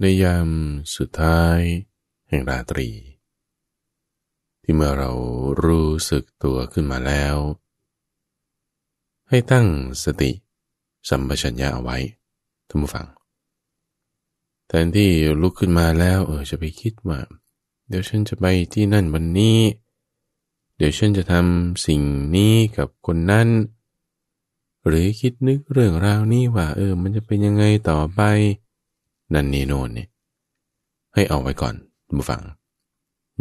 ในยามสุดท้าย แห่งราตรี ที่เมื่อเรารู้สึกตัวขึ้นมาแล้ว ให้ตั้งสติ สัมปชัญญะเอาไว้ท่านผู้ฟังแทนที่ลุกขึ้นมาแล้ว เออ จะไปคิดว่า เดี๋ยวฉันจะไปที่นั่นวันนี้ เดี๋ยวฉันจะทำสิ่งนี้กับคนนั้นหรือคิดนึกเรื่องราวนี้ว่าเออมันจะเป็นยังไงต่อไปนั่นนี่โน่นนี่ให้เอาไว้ก่อนบูฟัง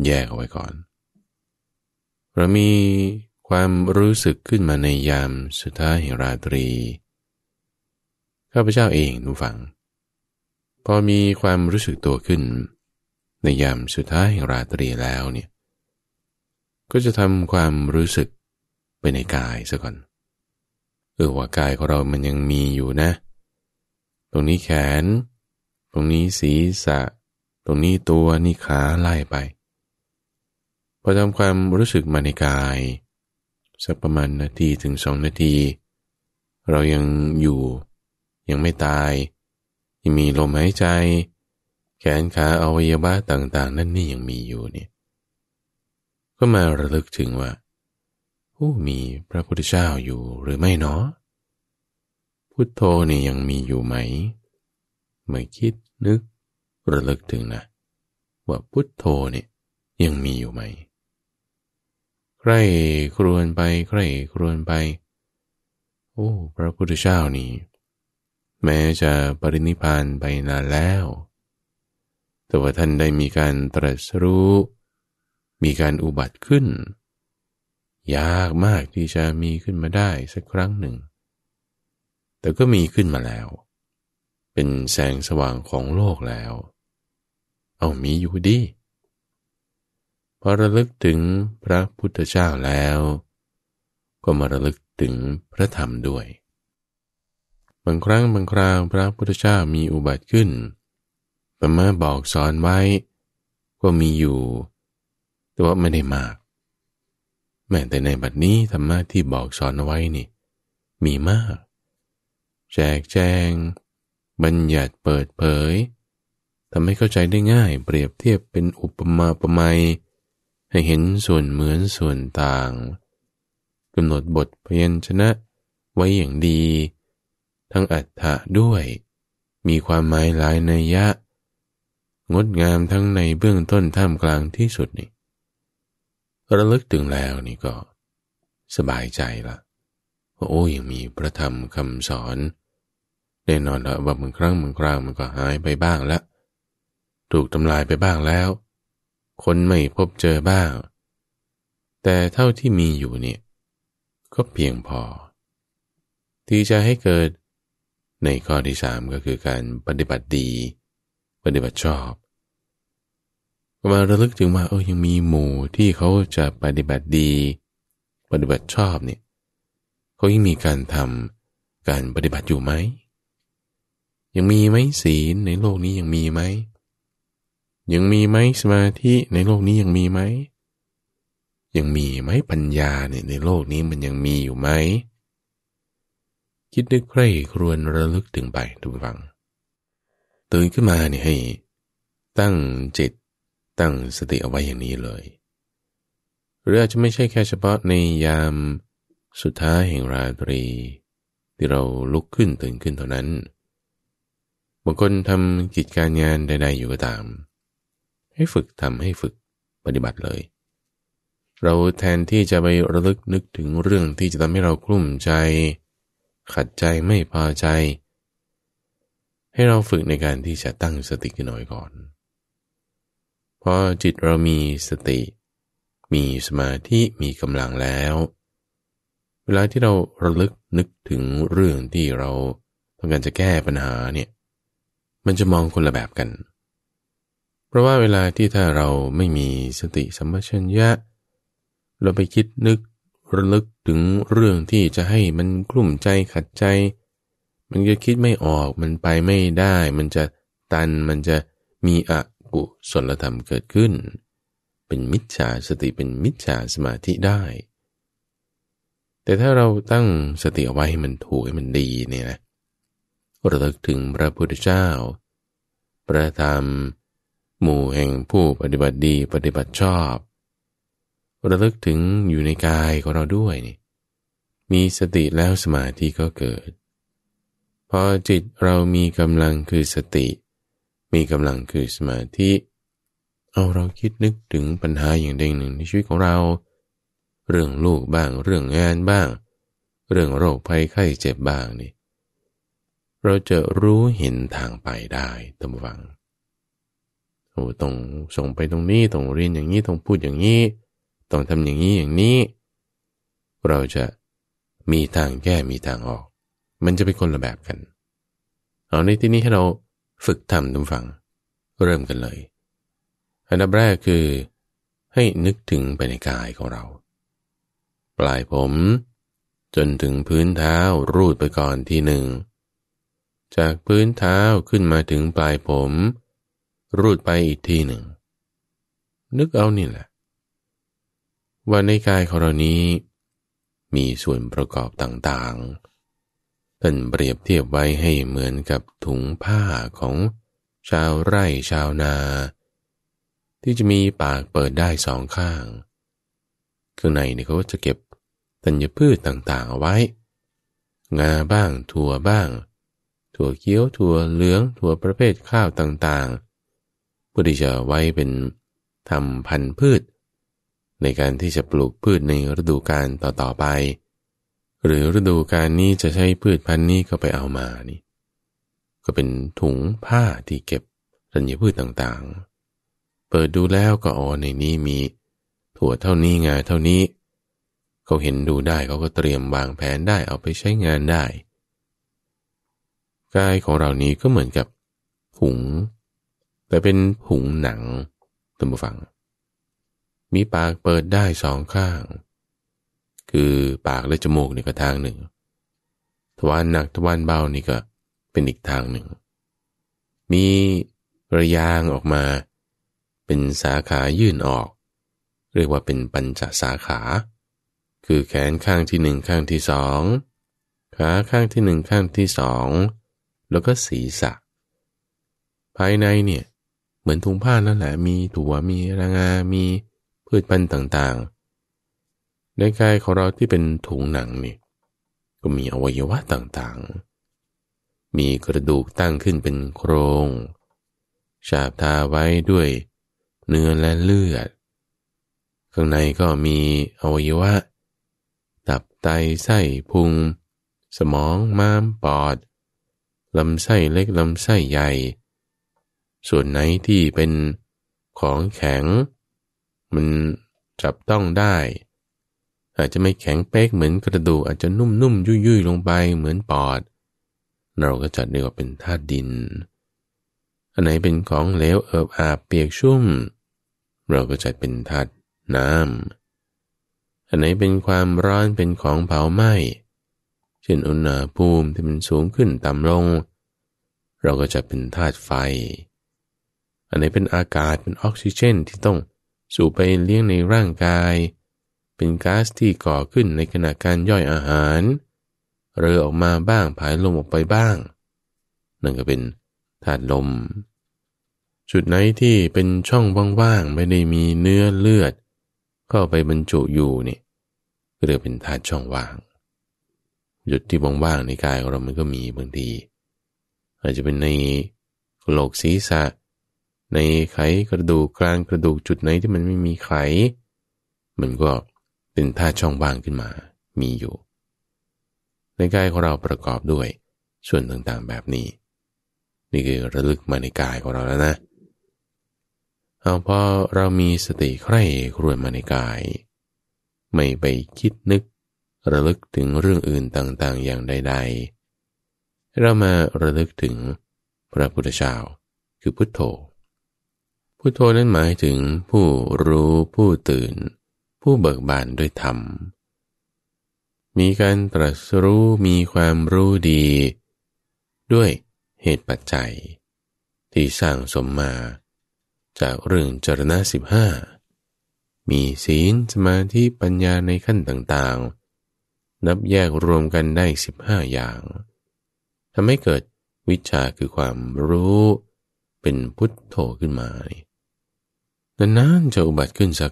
แยกเอาไว้ก่อน เรามีความรู้สึกขึ้นมาในยามสุดท้ายแห่งราตรี ข้าพเจ้าเองดูฟัง พอมีความรู้สึกตัวขึ้น ในยามสุดท้ายแห่งราตรีแล้วเนี่ย ก็จะทำความรู้สึก ไปในกายซะก่อน เออว่ากายของเรามันยังมีอยู่นะ ตรงนี้แขนรงนี้ศีรษะตรงนี้ตัวนี่ขาไล่ไปพอทำความรู้สึกมาในกาย สักประมาณนาทีถึงสองนาที เรายังอยู่ยังไม่ตาย ยังมีลมหายใจ แขนขาอวัยวะต่างๆนั่นนี่ยังมีอยู่เนี่ยก็มาระลึกถึงว่าผู้มีพระพุทธเจ้าอยู่หรือไม่เนาะพุทโธนี่ยังมีอยู่ไหมเมื่อคิดนึกระลึกถึงนะว่าพุทโธเนี่ยยังมีอยู่ไหมใครครวนไปใครครวนไป โอ้ พระพุทธเจ้านี่แม้จะปรินิพานไปนานแล้ว แต่ว่าท่านได้มีการตรัสรู้มีการอุบัติขึ้น ยากมากที่จะมีขึ้นมาได้สักครั้งหนึ่ง แต่ก็มีขึ้นมาแล้วเป็นแสงสว่างของโลกแล้ว เอามีอยู่ดีพอระลึกถึงพระพุทธเจ้าแล้ว ก็มาระลึกถึงพระธรรมด้วย บางครั้งบางคราวพระพุทธเจ้ามีอุบัติขึ้นธรรมะบอกสอนไว้ ก็มีอยู่แต่ว่าไม่ได้มาก แม้แต่ในบัดนี้ธรรมะที่บอกสอนไว้นี่ มีมาก แจกแจงบัญญัติเปิดเผยทำให้เข้าใจได้ง่ายเปรียบเทียบเป็นอุปมาประไมยให้เห็นส่วนเหมือนส่วนต่างกำหนดบทเพยัญชนะไว้อย่างดี ทั้งอัฏฐะด้วย มีความหมายหลายนัยยะ งดงามทั้งในเบื้องต้นท่ามกลางที่สุดนี่ระลึกถึงแล้วนี่ก็ สบายใจละโอ้ยังมีพระธรรมคำสอนแน่นอนละว่าบางครั้งบางคราวมันก็หายไปบ้างแล้ว ถูกทำลายไปบ้างแล้ว คนไม่พบเจอบ้าง แต่เท่าที่มีอยู่เนี่ยก็เพียงพอ ที่จะให้เกิดในข้อที่สามก็คือการปฏิบัติดีปฏิบัติชอบมาระลึกถึงว่าเออยังมีหมู่ที่เขาจะปฏิบัติดี ปฏิบัติชอบเนี่ยเขายังมีการทำการปฏิบัติอยู่ไหมยังมีไหมศีลในโลกนี้ยังมีไหม ยังมีไหมสมาธิในโลกนี้ยังมีไหม ยังมีไหมปัญญาเนี่ยในโลกนี้มันยังมีอยู่ไหม คิดนึกใครครวญระลึกถึงไปทุกฝังตื่นขึ้นมาเนี่ยให้ ตั้งจิตตั้งสติเอาไว้อย่างนี้เลย หรืออาจจะไม่ใช่แค่เฉพาะในยาม สุดท้ายแห่งราตรี ที่เราลุกขึ้นตื่นขึ้นเท่านั้นบางคนทำกิจการงานใด ๆอยู่ก็ตาม ให้ฝึกทำให้ฝึกปฏิบัติเลย เราแทนที่จะไประลึกนึกถึงเรื่องที่จะทำให้เรากลุ่มใจ ขัดใจไม่พอใจ ให้เราฝึกในการที่จะตั้งสติกันหน่อยก่อนพอจิตเรามีสติ มีสมาธิมีกำลังแล้ว เวลาที่เราระลึกนึกถึงเรื่องที่เราต้องการจะแก้ปัญหาเนี่ยมันจะมองคนละแบบกัน เพราะว่าเวลาที่ถ้าเราไม่มีสติสัมปชัญญะเราไปคิดนึกระลึกถึงเรื่องที่จะให้มันกลุ่มใจขัดใจ มันจะคิดไม่ออก มันไปไม่ได้ มันจะตัน มันจะมีอกุศลธรรมเกิดขึ้น เป็นมิจฉาสติ เป็นมิจฉาสมาธิได้ แต่ถ้าเราตั้งสติเอาไว้ให้มันถูกให้มันดีเนี่ยนะระลึกถึงพระพุทธเจ้า พระธรรมหมู่แห่งผู้ปฏิบัติดีปฏิบัติชอบ ระลึกถึงอยู่ในกายของเราด้วยนี่มีสติแล้วสมาธิก็เกิดพอจิตเรามีกำลังคือสติ มีกำลังคือสมาธิ เอาเราคิดนึกถึงปัญหาอย่างใด่หนึ่งในชีวิตของเรา เรื่องลูกบ้างเรื่องงานบ้าง เรื่องโรคภัยไข้เจ็บบ้างนี่เราจะรู้เห็นทางไปได้ตามวังโอ้ต้องส่งไปตรงนี้ต้องเรียนอย่างนี้ต้องพูดอย่างนี้ ต้องทำอย่างนี้อย่างนี้ เราจะมีทางแก้มีทางออก มันจะเป็นคนละแบบกันเอาในที่นี้ให้เราฝึกทำตามฟังเริ่มกันเลย อันดับแรกคือ ให้นึกถึงไปในกายของเรา ปลายผม จนถึงพื้นเท้ารูดไปก่อนที่หนึ่งจากพื้นเท้าขึ้นมาถึงปลายผม รูดไปอีกทีหนึ่ง นึกเอานี่แหละ ว่าในกายของเรานี้ มีส่วนประกอบต่างๆ เป็นเปรียบเทียบไว้ให้เหมือนกับถุงผ้าของชาวไร่ชาวนา ที่จะมีปากเปิดได้สองข้างข้างในเนี่ยเขาจะเก็บตัญพืชต่างๆเอาไว้ งาบ้างถั่วบ้างถั่วเขียวถั่วเหลืองถั่วประเภทข้าวต่างๆพุที่จะไว้เป็นทำพันธุ์พืช ในการที่จะปลูกพืชในฤดูกาลต่อๆไป หรือฤดูกาลนี้จะใช้พืชพันธุ์นี้ก็ไปเอามานี่ก็เป็นถุงผ้าที่เก็บสัญญพืชต่างๆ เปิดดูแล้วก็อ๋อในนี้มีถั่วเท่านี้งาเท่านี้ เขาเห็นดูได้เขาก็เตรียมวางแผนได้เอาไปใช้งานได้กายของเรานี้ก็เหมือนกับผงแต่เป็นผงหนังตัมบูฟัง มีปากเปิดได้สองข้าง คือปากและจมูกนี่ก็ทางหนึ่ง ทวารหนักทวารเบานี่ก็เป็นอีกทางหนึ่ง มีระยางออกมา เป็นสาขายื่นออก เรียกว่าเป็นปัญจสาขา คือแขนข้างที่หนึ่งข้างที่สองขาข้างที่หนึ่งข้างที่สองแล้วก็ศีรษะภายในเนี่ย เหมือนถุงผ้านั่นแหละ มีถั่วมีระงามีพืชพันธุ์ต่างๆในกายของเราที่เป็นถุงหนังนี่ ก็มีอวัยวะต่างๆ มีกระดูกตั้งขึ้นเป็นโครง ฉาบทาไว้ด้วยเนื้อและเลือด ข้างในก็มี อวัยวะ ตับไตไส้พุง สมองม้ามปอดลำไส้เล็กลำไส้ใหญ่ ส่วนไหนที่เป็นของแข็ง มันจับต้องได้ อาจจะไม่แข็งเป๊กเหมือนกระดูกอาจจะนุ่มๆยุ่ยๆลงไปเหมือนปอด เราก็จัดเรียกว่าเป็นธาตุดิน อันไหนเป็นของเหลวเอิบอาบเปียกชุ่ม เราก็จัดเป็นธาตุน้ำอันไหนเป็นความร้อนเป็นของเผาไหม้ช่นอุณหภูมิที่มันสูงขึ้นต่ำลง เราก็จะเป็นธาตุไฟ อันนี้เป็นอากาศเป็นออกซิเจนที่ต้องสู่ไปเลี้ยงในร่างกาย เป็นก๊าซที่ก่อขึ้นในขณะการย่อยอาหาร เรือออกมาบ้าง ผายลมออกไปบ้าง นั่นก็เป็นธาตุลมจุดไหนที่เป็นช่องว่างๆ ไม่ได้มีเนื้อเลือด เข้าไปบรรจุอยู่นี่เรียกเป็นธาตุช่องว่างหยุดที่ว่างๆในกายของเรา มันก็มีบางที อาจจะเป็นในโหลกศีรษะ ในไขกระดูกกลางกระดูกจุดไหนที่มันไม่มีไข มันก็เป็นท่าช่องว่างขึ้นมา มีอยู่ ในกายของเราประกอบด้วยส่วนต่างๆ แบบนี้ นี่คือระลึกมาในกายของเราแล้วนะเอาพอเรามีสติใคร่ครวญมาในกาย ไม่ไปคิดนึกระลึกถึงเรื่องอื่นต่างๆอย่างใดๆเรามาระลึกถึงพระพุทธเจ้าคือพุทโธ พุทโธนั้นหมายถึงผู้รู้ผู้ตื่นผู้เบิกบานด้วยธรรม มีการตรัสรู้มีความรู้ดี ด้วยเหตุปัจจัย ที่สร้างสมมา จากเรื่องจรณะสิบห้ามีศีลสมาธิปัญญาในขั้นต่างๆนับแยกรวมกันได้ 15 อย่างทำให้เกิดวิชาคือความรู้เป็นพุทโธขึ้นมานานๆจะอุบัติขึ้นสัก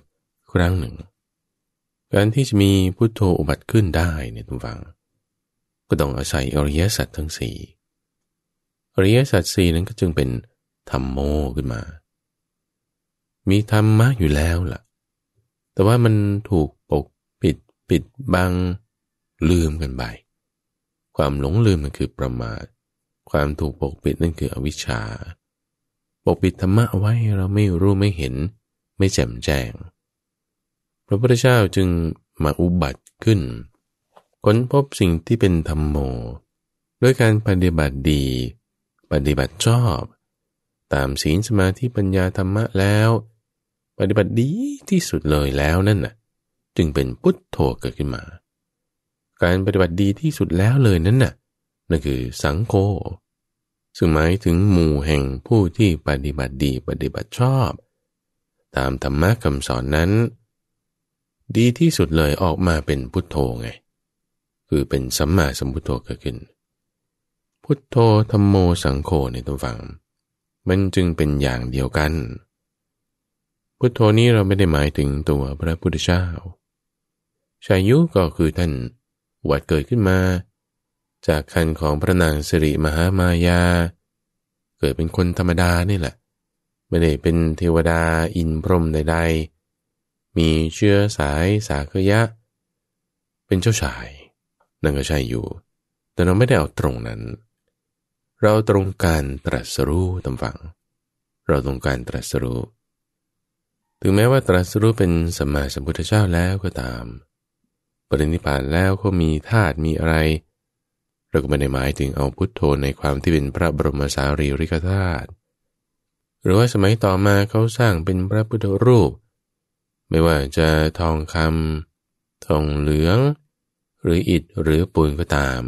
ครั้งหนึ่ง การที่จะมีพุทโธอุบัติขึ้นได้เนี่ยทุกฝัง ก็ต้องอาศัยอริยสัจทั้งสี่ อริยสัจสี่นั้นก็จึงเป็น ธรรมโมขึ้นมา มีธรรมะอยู่แล้วล่ะ แต่ว่ามันถูกปกปิดปิดบังลืมกันไป ความหลงลืมมันคือประมาท ความถูกปกปิดนั่นคืออวิชชา ปกปิดธรรมะไว้เราไม่รู้ไม่เห็น ไม่แจ่มแจ้ง พระพุทธเจ้าจึงมาอุบัติขึ้นค้นพบสิ่งที่เป็นธรรมโม ด้วยการปฏิบัติดีปฏิบัติชอบ ตามศีลสมาธิปัญญาธรรมะแล้วปฏิบัติดีที่สุดเลยแล้วนั่นน่ะจึงเป็นพุทโธเกิดขึ้นมาการปฏิบัติดีที่สุดแล้วเลยนั้นน่ะ นั่นคือสังโฆซึ่งหมายถึงหมู่แห่งผู้ที่ปฏิบัติดีปฏิบัติชอบ ตามธรรมะคำสอนนั้น ดีที่สุดเลยออกมาเป็นพุทโธไง คือเป็นสัมมาสัมพุทโธเกิดขึ้นพุทโธธรรมโมสังโฆในตัวฝัง มันจึงเป็นอย่างเดียวกัน พุทโธนี้เราไม่ได้หมายถึงตัวพระพุทธเจ้า ชายุก็คือท่านวัดเกิดขึ้นมา จากคันของพระนางสิริมหามายา เกิดเป็นคนธรรมดานี่แหละ ไม่ได้เป็นเทวดาอินพรหมใดๆ มีเชื้อสายสากยะ เป็นเจ้าชายนั่นก็ใช่อยู่ แต่เราไม่ได้เอาตรงนั้น เราตรงการตรัสรู้ตำฝัง เราตรงการตรัสรู้ถึงแม้ว่าตรัสรู้เป็นสมมาสัมพุทธเจ้าแล้วก็ตามปรินิพานแล้วก็มีธาตุมีอะไร เราก็ไม่ได้หมายถึงเอาพุทโธในความที่เป็นพระบรมสารีริกธาตุหรือว่าสมัยต่อมาเขาสร้างเป็นพระพุทธรูป ไม่ว่าจะทองคำทองเหลือง หรืออิฐหรือปูนก็ตาม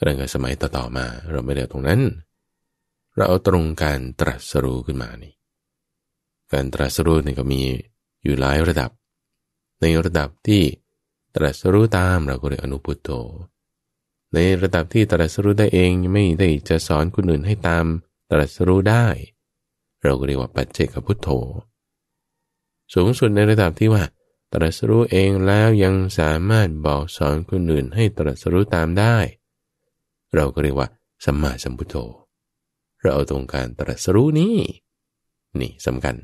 เรื่องสมัยต่อๆมาเราไม่ได้ตรงนั้น เราเอาตรงการตรัสรู้ขึ้นมานี่การตรัสรู้นี่ก็มีอยู่หลายระดับ ในระดับที่ตรัสรู้ตามเราก็เรียกอนุพุทโธในระดับที่ตรัสรู้ได้เอง ไม่ได้จะสอนคนอื่นให้ตามตรัสรู้ได้ เราก็เรียกว่าปัจเจกพุทโธ สูงสุดในระดับที่ว่า ตรัสรู้เองแล้วยังสามารถบอกสอนคนอื่นให้ตรัสรู้ตามได้ เราก็เรียกว่าสัมมาสัมพุทโธเราเอาตรงการตรัสรู้นี้ นี่สำคัญ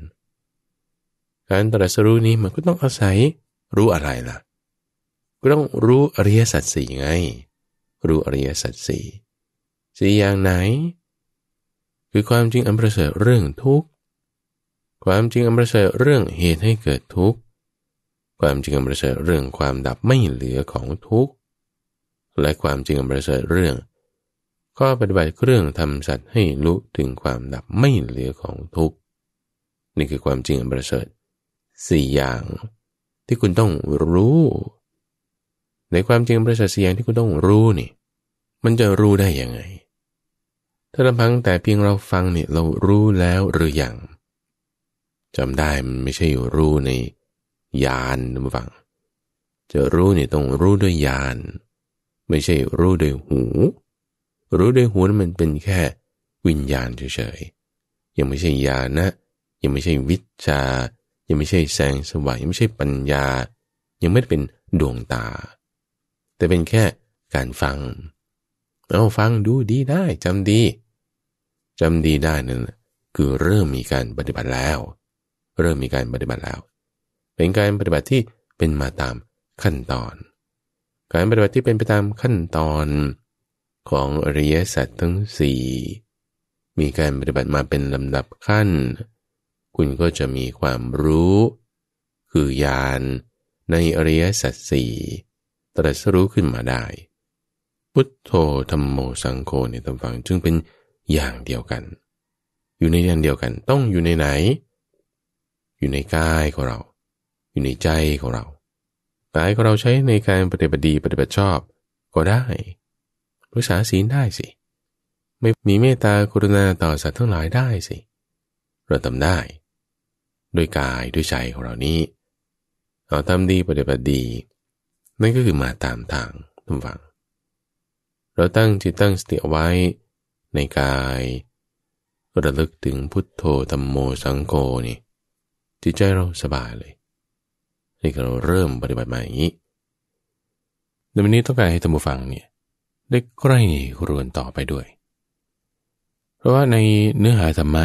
การตรัสรู้นี้มันก็ต้องอาศัย รู้อะไรล่ะ็ต้องรู้อริยสัจสี่ไง รู้อริยสัจสี่สี่อย่างไหน คือความจริงอันประเสริฐเรื่องทุกข์ ความจริงอันประเสริฐเรื่องเหตุให้เกิดทุกข์ ความจริงอันประเสริฐเรื่องความดับไม่เหลือของทุกข์และความจริงอันประเสริฐเรื่องข้อปฏิบัติเครื่องทำสัตว์ให้รู้ถึงความดับไม่เหลือของทุกข์นี่คือความจริงอันประเสริฐสี่อย่าง ที่คุณต้องรู้ในความจริงประสเสียงที่คุณต้องรู้นี่ มันจะรู้ได้ยังไงถ้าลำพังแต่เพียงเราฟังเนี่ยเรารู้แล้วหรือยังจำได้มันไม่ใช่อยู่รู้ในญาณฟัง จะรู้เนี่ยต้องรู้ด้วยญาณไม่ใช่รู้ด้วยหู รู้ด้วยหูนั้นมันเป็นแค่วิญญาณเฉยๆยังไม่ใช่ญาณนะยังไม่ใช่วิชา ยังไม่ใช่แสงสว่างยังไม่ใช่ปัญญา ยังไม่ได้เป็นดวงตาแต่เป็นแค่การฟัง เอาฟังดูดีได้จำดีจำดีได้นั่นคือเริ่มมีการปฏิบัติแล้ว เริ่มมีการปฏิบัติแล้ว เป็นการปฏิบัติที่เป็นมาตามขั้นตอน การปฏิบัติที่เป็นไปตามขั้นตอน ของอริยสัจทั้งสี่มีการปฏิบัติมาเป็นลำดับขั้น คุณก็จะมีความรู้ คือญาณในอริยสัจสี่ตรัสรู้ขึ้นมาได้ พุทโธธรรมโมสังโฆในตำฝังจึงเป็นอย่างเดียวกัน อยู่ในยันเดียวกันต้องอยู่ในไหน อยู่ในกายของเรา อยู่ในใจของเรากายของเราใช้ในการปฏิบัติดีปฏิบัติชอบก็ได้รักษาศีลได้สิไม่มีเมตตากรุณาต่อสัตว์ทั้งหลายได้สิ เราทำได้ด้วยกายด้วยใจของเรานี้เราทำดีปฏิบัติดีนั่นก็คือมาตามทางทุกฝังเราตั้งจิตตั้งสติเอาไว้ในกายระลึกถึงพุทโธธรรมโมสังโฆนี่ จิตใจเราสบายเลยนี่เราเริ่มปฏิบัติมาอย่างนี้วันนี้ต้องการให้ท่านผู้ฟังเนี่ยได้ใกล้รวนต่อไปด้วย เพราะว่าในเนื้อหาธรรมะ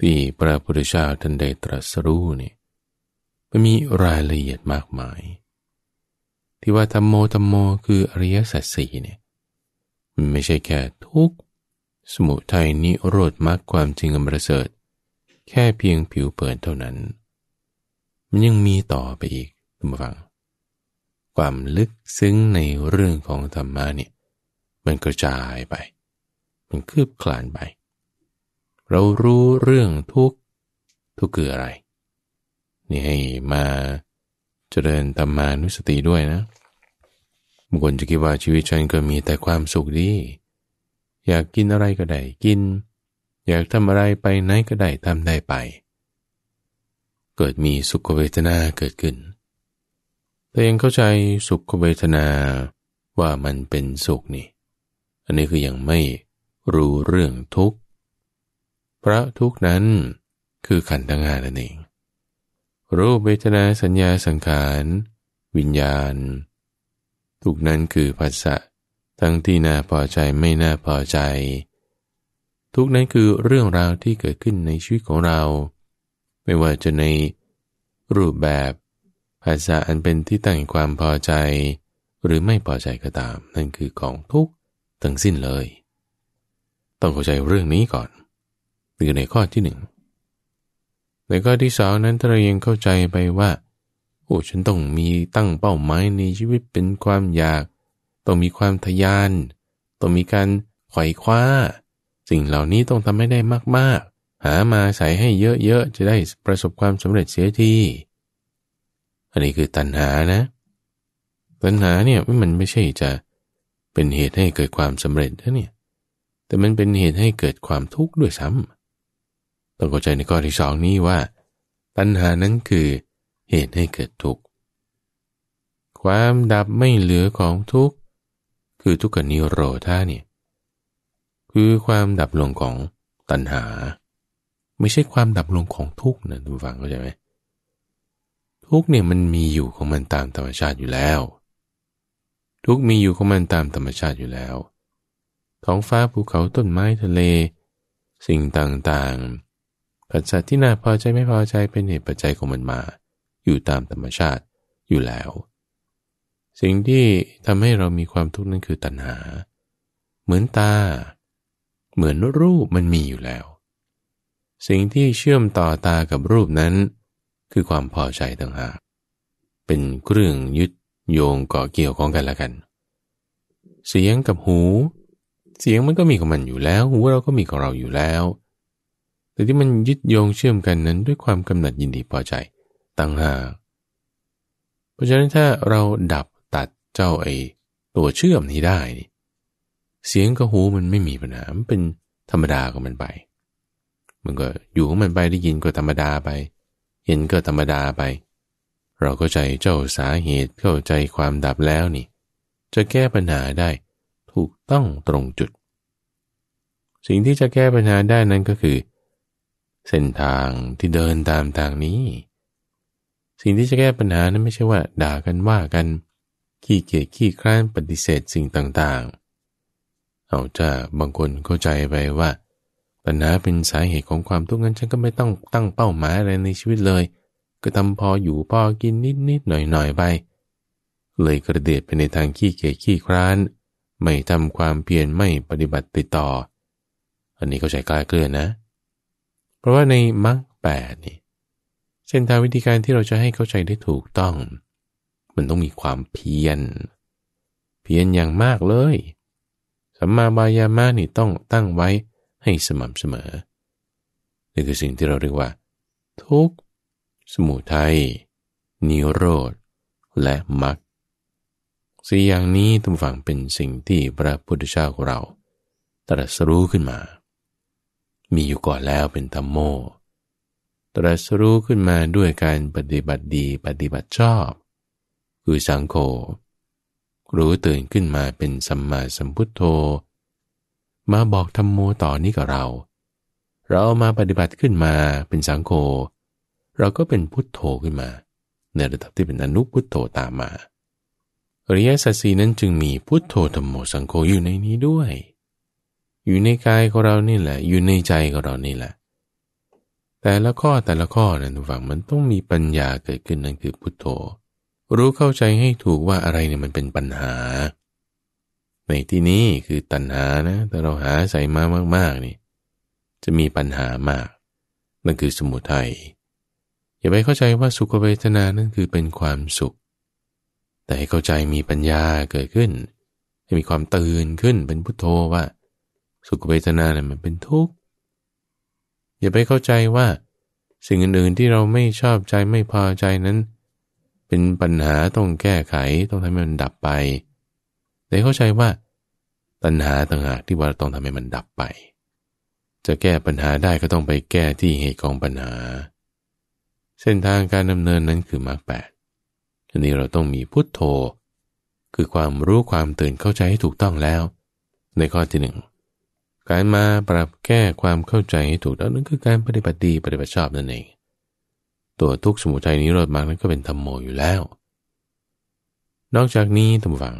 ที่พระพุทธเจ้าท่านได้ตรัสรู้นี่มันมีรายละเอียดมากมายที่ว่าธรรมโมธรรมโม คือ อริยสัจสี่เนี่ยมันไม่ใช่แค่ทุกสมุทัยนิโรธมรรคความจริงอันประเสริฐ แค่เพียงผิวเปิดเท่านั้น มันยังมีต่อไปอีกคุณผู้ฟังความลึกซึ้งในเรื่องของธรรมะเนี่ย มันกระจายไป มันคืบคลานไป เรารู้เรื่องทุกทุกคืออะไรนี่ให้มาเจริญธรรมานุสติด้วยนะบางคนจะคิดว่าชีวิตฉันก็มีแต่ความสุขดี อยากกินอะไรก็ได้กิน อยากทำอะไรไปไหนก็ได้ทำได้ไป เกิดมีสุขเวทนาเกิดขึ้น แต่ยังเข้าใจสุขเวทนาว่ามันเป็นสุขนี่ อันนี้คือยังไม่รู้เรื่องทุกข์พระทุกข์นั้นคือขันธ์ทงานนั่นเองรูปเวทนาสัญญาสังขาร วิญญาณ ทุกนั้นคือภสสะทั้งที่น่าพอใจไม่น่าพอใจ ทุกนั้นคือเรื่องราวที่เกิดขึ้นในชีวิตของเรา ไม่ว่าจะในรูปแบบ ภาษาอันเป็นที่ตั้งความพอใจ หรือไม่พอใจก็ตาม นั่นคือของทุกทั้งสิ้นเลย ต้องเข้าใจเรื่องนี้ก่อนคือในข้อที่หนึ่งแต่ข้อที่สองนั้นถ้าเรายังเข้าใจไปว่า โอ้ฉันต้องมีตั้งเป้าหมายในชีวิตเป็นความอยาก ต้องมีความทยาน ต้องมีการไขว่คว้า สิ่งเหล่านี้ต้องทำให้ได้มากๆ หามาใส่ให้เยอะ ๆ จะได้ประสบความสำเร็จเสียทีอันนี้คือตัณหานะ ตัณหาเนี่ยมันไม่ใช่จะเป็นเหตุให้เกิดความสำเร็จนะเนี่ยแต่มันเป็นเหตุให้เกิดความทุกข์ด้วยซ้ำต้องเข้าใจในข้อที่สองนี้ว่า ตัณหานั้นคือเหตุให้เกิดทุกข์ความดับไม่เหลือของทุกข์คือทุกขนิโรธาเนี่ยคือความดับลงของตัณหา ไม่ใช่ความดับลงของทุกข์นะทุกฝังเข้าใจไหมทุกเนี่ยมันมีอยู่ของมันตามธรรมชาติอยู่แล้ว ทุกมีอยู่ของมันตามธรรมชาติอยู่แล้วท้องฟ้าภูเขาต้นไม้ทะเล สิ่งต่างๆขันสัที่น่าพอใจไม่พอใจเป็นเหตุปัจจัยของมันมา อยู่ตามธรรมชาติอยู่แล้วสิ่งที่ทำให้เรามีความทุกข์นั้นคือตัณหา เหมือนตา เหมือนรูปมันมีอยู่แล้ว สิ่งที่เชื่อมต่อตากับรูปนั้นคือความพอใจต่างหากเป็นเครื่องยึดโยงเกาะเกี่ยวของกันละกัน เสียงกับหู เสียงมันก็มีของมันอยู่แล้ว หูเราก็มีของเราอยู่แล้วแต่ที่มันยึดโยงเชื่อมกันนั้นด้วยความกำหนัดยินดีพอใจตั้งหาเพราะฉะนั้นถ้าเราดับตัดเจ้าไอ้ตัวเชื่อมนี้ได้ เสียงกับหูมันไม่มีปัญหา มันเป็นธรรมดาของมันไป มันก็อยู่ของมันไปได้ยินก็ธรรมดาไป เห็นก็ธรรมดาไป เราก็ใจเจ้าสาเหตุเข้าใจความดับแล้วนี่ จะแก้ปัญหาได้ถูกต้องตรงจุด สิ่งที่จะแก้ปัญหาได้นั้นก็คือเส้นทางที่เดินตามทางนี้ สิ่งที่จะแก้ปัญหานั้นไม่ใช่ว่า ด่ากันว่ากัน ขี้เกียจขี้คร้านปฏิเสธสิ่งต่างๆเอาจ้าบางคนเข้าใจไปว่า ปัญหาเป็นสาเหตุของความทุกข์งั้นฉันก็ไม่ต้องตั้งเป้าหมายอะไรในชีวิตเลย ก็ทำพออยู่พอ กินนิดๆหน่อยๆไป เลยกระเดียดไปในทางขี้เกียจขี้คร้าน ไม่ทำความเพียรไม่ปฏิบัติติดต่อ อันนี้เข้าใจกล้าเกลื่อนนะเพราะว่าในมรรคแปดนี่เส้นทางวิธีการที่เราจะให้เข้าใจได้ถูกต้อง มันต้องมีความเพียรเพียรอย่างมากเลยสัมมาบายามานี่ต้องตั้งไว้ให้สม่ำเสมอ นี่คือสิ่งที่เราเรียกว่า ทุก สมุทัย นิโรธและมรรคสี่อย่างนี้ทุกฝั่งเป็นสิ่งที่พระพุทธเจ้าของเราตรัสรู้ขึ้นมามีอยู่ก่อนแล้วเป็นธรรมโม ตรัสรู้ขึ้นมาด้วยการปฏิบัติดีปฏิบัติชอบ คือสังโฆรู้ตื่นขึ้นมาเป็นสัมมาสัมพุทโธ มาบอกธรรมโมต่อนนี้กับเรา เราามาปฏิบัติขึ้นมาเป็นสังโฆ เราก็เป็นพุทโธขึ้นมา ในระดับที่เป็นอนุพุทโธตามมาอริยสัจสีนั้นจึงมีพุทโธธรรมโมสังโฆอยู่ในนี้ด้วยอยู่ในกายของเรานี่แหละ อยู่ในใจของเรานี่แหละ แต่ละข้อแต่ละข้อนะทุกฝั่งมันต้องมีปัญญาเกิดขึ้นนั่นคือพุทโธ รู้เข้าใจให้ถูกว่าอะไรเนี่ยมันเป็นปัญหา ในที่นี้คือตัณหานะแต่เราหาใส่มามาก ๆนี่จะมีปัญหามากนั่นคือสมุทยัย อย่าไปเข้าใจว่าสุขเวทนานั่นคือเป็นความสุขแต่ให้เข้าใจมีปัญญาเกิดขึ้นให้มีความตื่นขึ้นเป็นพุทโธว่าสุขเวทนาเนี่ยมันเป็นทุกข์อย่าไปเข้าใจว่า สิ่งอื่นๆที่เราไม่ชอบใจไม่พอใจนั้น เป็นปัญหา ต้อง แก้ไขต้องทำให้มันดับไปแต่เข้าใจว่าตัณหาต่างหากที่ว่าต้องทำให้มันดับไป จะแก้ปัญหาได้ก็ต้องไปแก้ที่ เหตุของปัญหา เส้นทางการดำเนินนั้นคือมรรคแปดทีนี้เราต้องมีพุทโธคือความรู้ความตื่นเข้าใจให้ถูกต้องแล้ว ในข้อที่หนึ่งการมาปรับแก้ความเข้าใจให้ถูกต้องนั่นคือการปฏิบัติดีปฏิบัติชอบนั่นเอง ตัวทุกสมุทัยนี้รดมากนั้นก็เป็นธรรมโมอยู่แล้ว นอกจากนี้ทำฝัง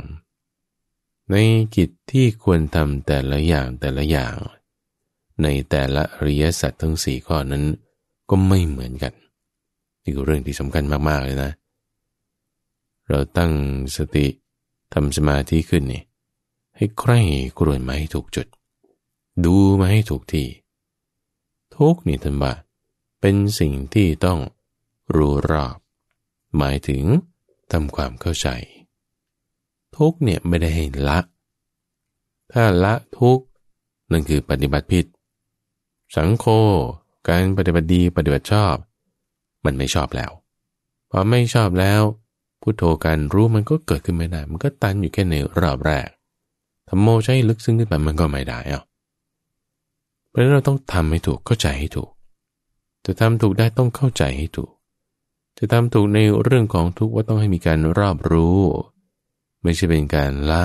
ในกิจที่ควรทำแต่ละอย่างแต่ละอย่าง ในแต่ละเริยสัตว์ทั้งสี่ข้อนั้นก็ไม่เหมือนกัน นี่คือเรื่องที่สำคัญมากๆเลยนะ เราตั้งสติทำสมาธิขึ้นนี่ให้ใคร่กรวนมให้ถูกจุดดูมาให้ถูกที่ทุกนี่ท่านบะเป็นสิ่งที่ต้องรู้รอบ หมายถึงทำความเข้าใจ ทุกเนี่ยไม่ได้ให้ละ ถ้าละทุกนั่นคือปฏิบัติผิดสังโคการปฏิบัติดีปฏิบัติชอบ มันไม่ชอบแล้ว พอไม่ชอบแล้วพุโทโธการรู้มันก็เกิดขึ้นไม่ได้มันก็ตันอยู่แค่ในรอบแรกธรรมโมใช้ลึกซึ้งขึ้นไปมันก็ไม่ได้อะเพราะนั้นเราต้องทำให้ถูกเข้าใจให้ถูก จะทำถูกได้ต้องเข้าใจให้ถูก จะทำถูกในเรื่องของทุกว่าต้องให้มีการรอบรู้ ไม่ใช่เป็นการละ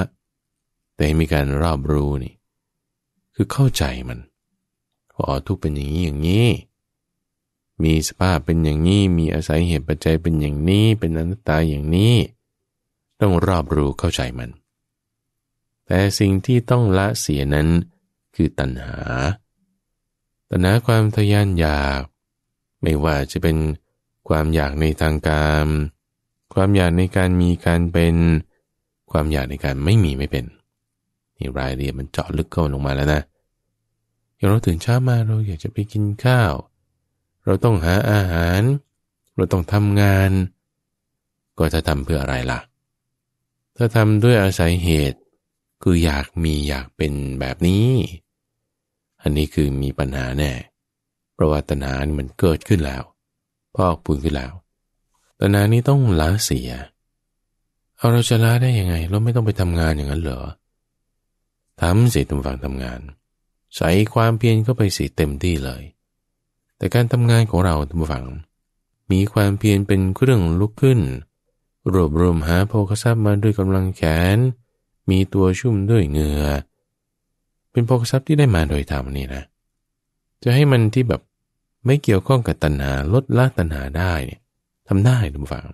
แต่ให้มีการรอบรู้นี่ คือเข้าใจมันว่าออทุกเป็นอย่างนี้อย่างนี้ มีสภาพเป็นอย่างนี้ มีอาศัยเหตุปัจจัยเป็นอย่างนี้เป็นอนัตตาอย่างนี้ ต้องรอบรู้เข้าใจมัน แต่สิ่งที่ต้องละเสียนั้นคือตัณหาตนหาความทยานอยาก ไม่ว่าจะเป็นความอยากในทางการความอยากในการมีการเป็น ความอยากในการไม่มีไม่เป็นนี่รายละเอียดมันเจาะลึกเข้าลงมาแล้วนะอย่างเราตื่นเช้ามาเราอยากจะไปกินข้าว เราต้องหาอาหาร เราต้องทำงาน ก็จะทำเพื่ออะไรล่ะ ถ้าทำด้วยอาศัยเหตุคืออยากมีอยากเป็นแบบนี้อันนี้คือมีปัญหาแน่เพราะว่าตินานมันเกิดขึ้นแล้ว พอกพูนขึ้นแล้ว ตนานี้ต้องละเสีย เอาเราจะละได้ยังไง เราไม่ต้องไปทำงานอย่างนั้นเหรอทำสิทำฝังทำงานใส่ความเพียรเข้าไปสิเต็มที่เลย แต่การทำงานของเราทำฝังมีความเพียรเป็นเครื่องลุกขึ้น รวบรวมหาโพคทรัพย์มาด้วยกำลังแขน มีตัวชุ่มด้วยเหงื่อเป็นโภคทรัพย์ที่ได้มาโดยธรรมนี่นะ จะให้มันที่แบบไม่เกี่ยวข้องกับตัณหาลดละตัณหาได้เนี่ยทำได้ทุกฝัง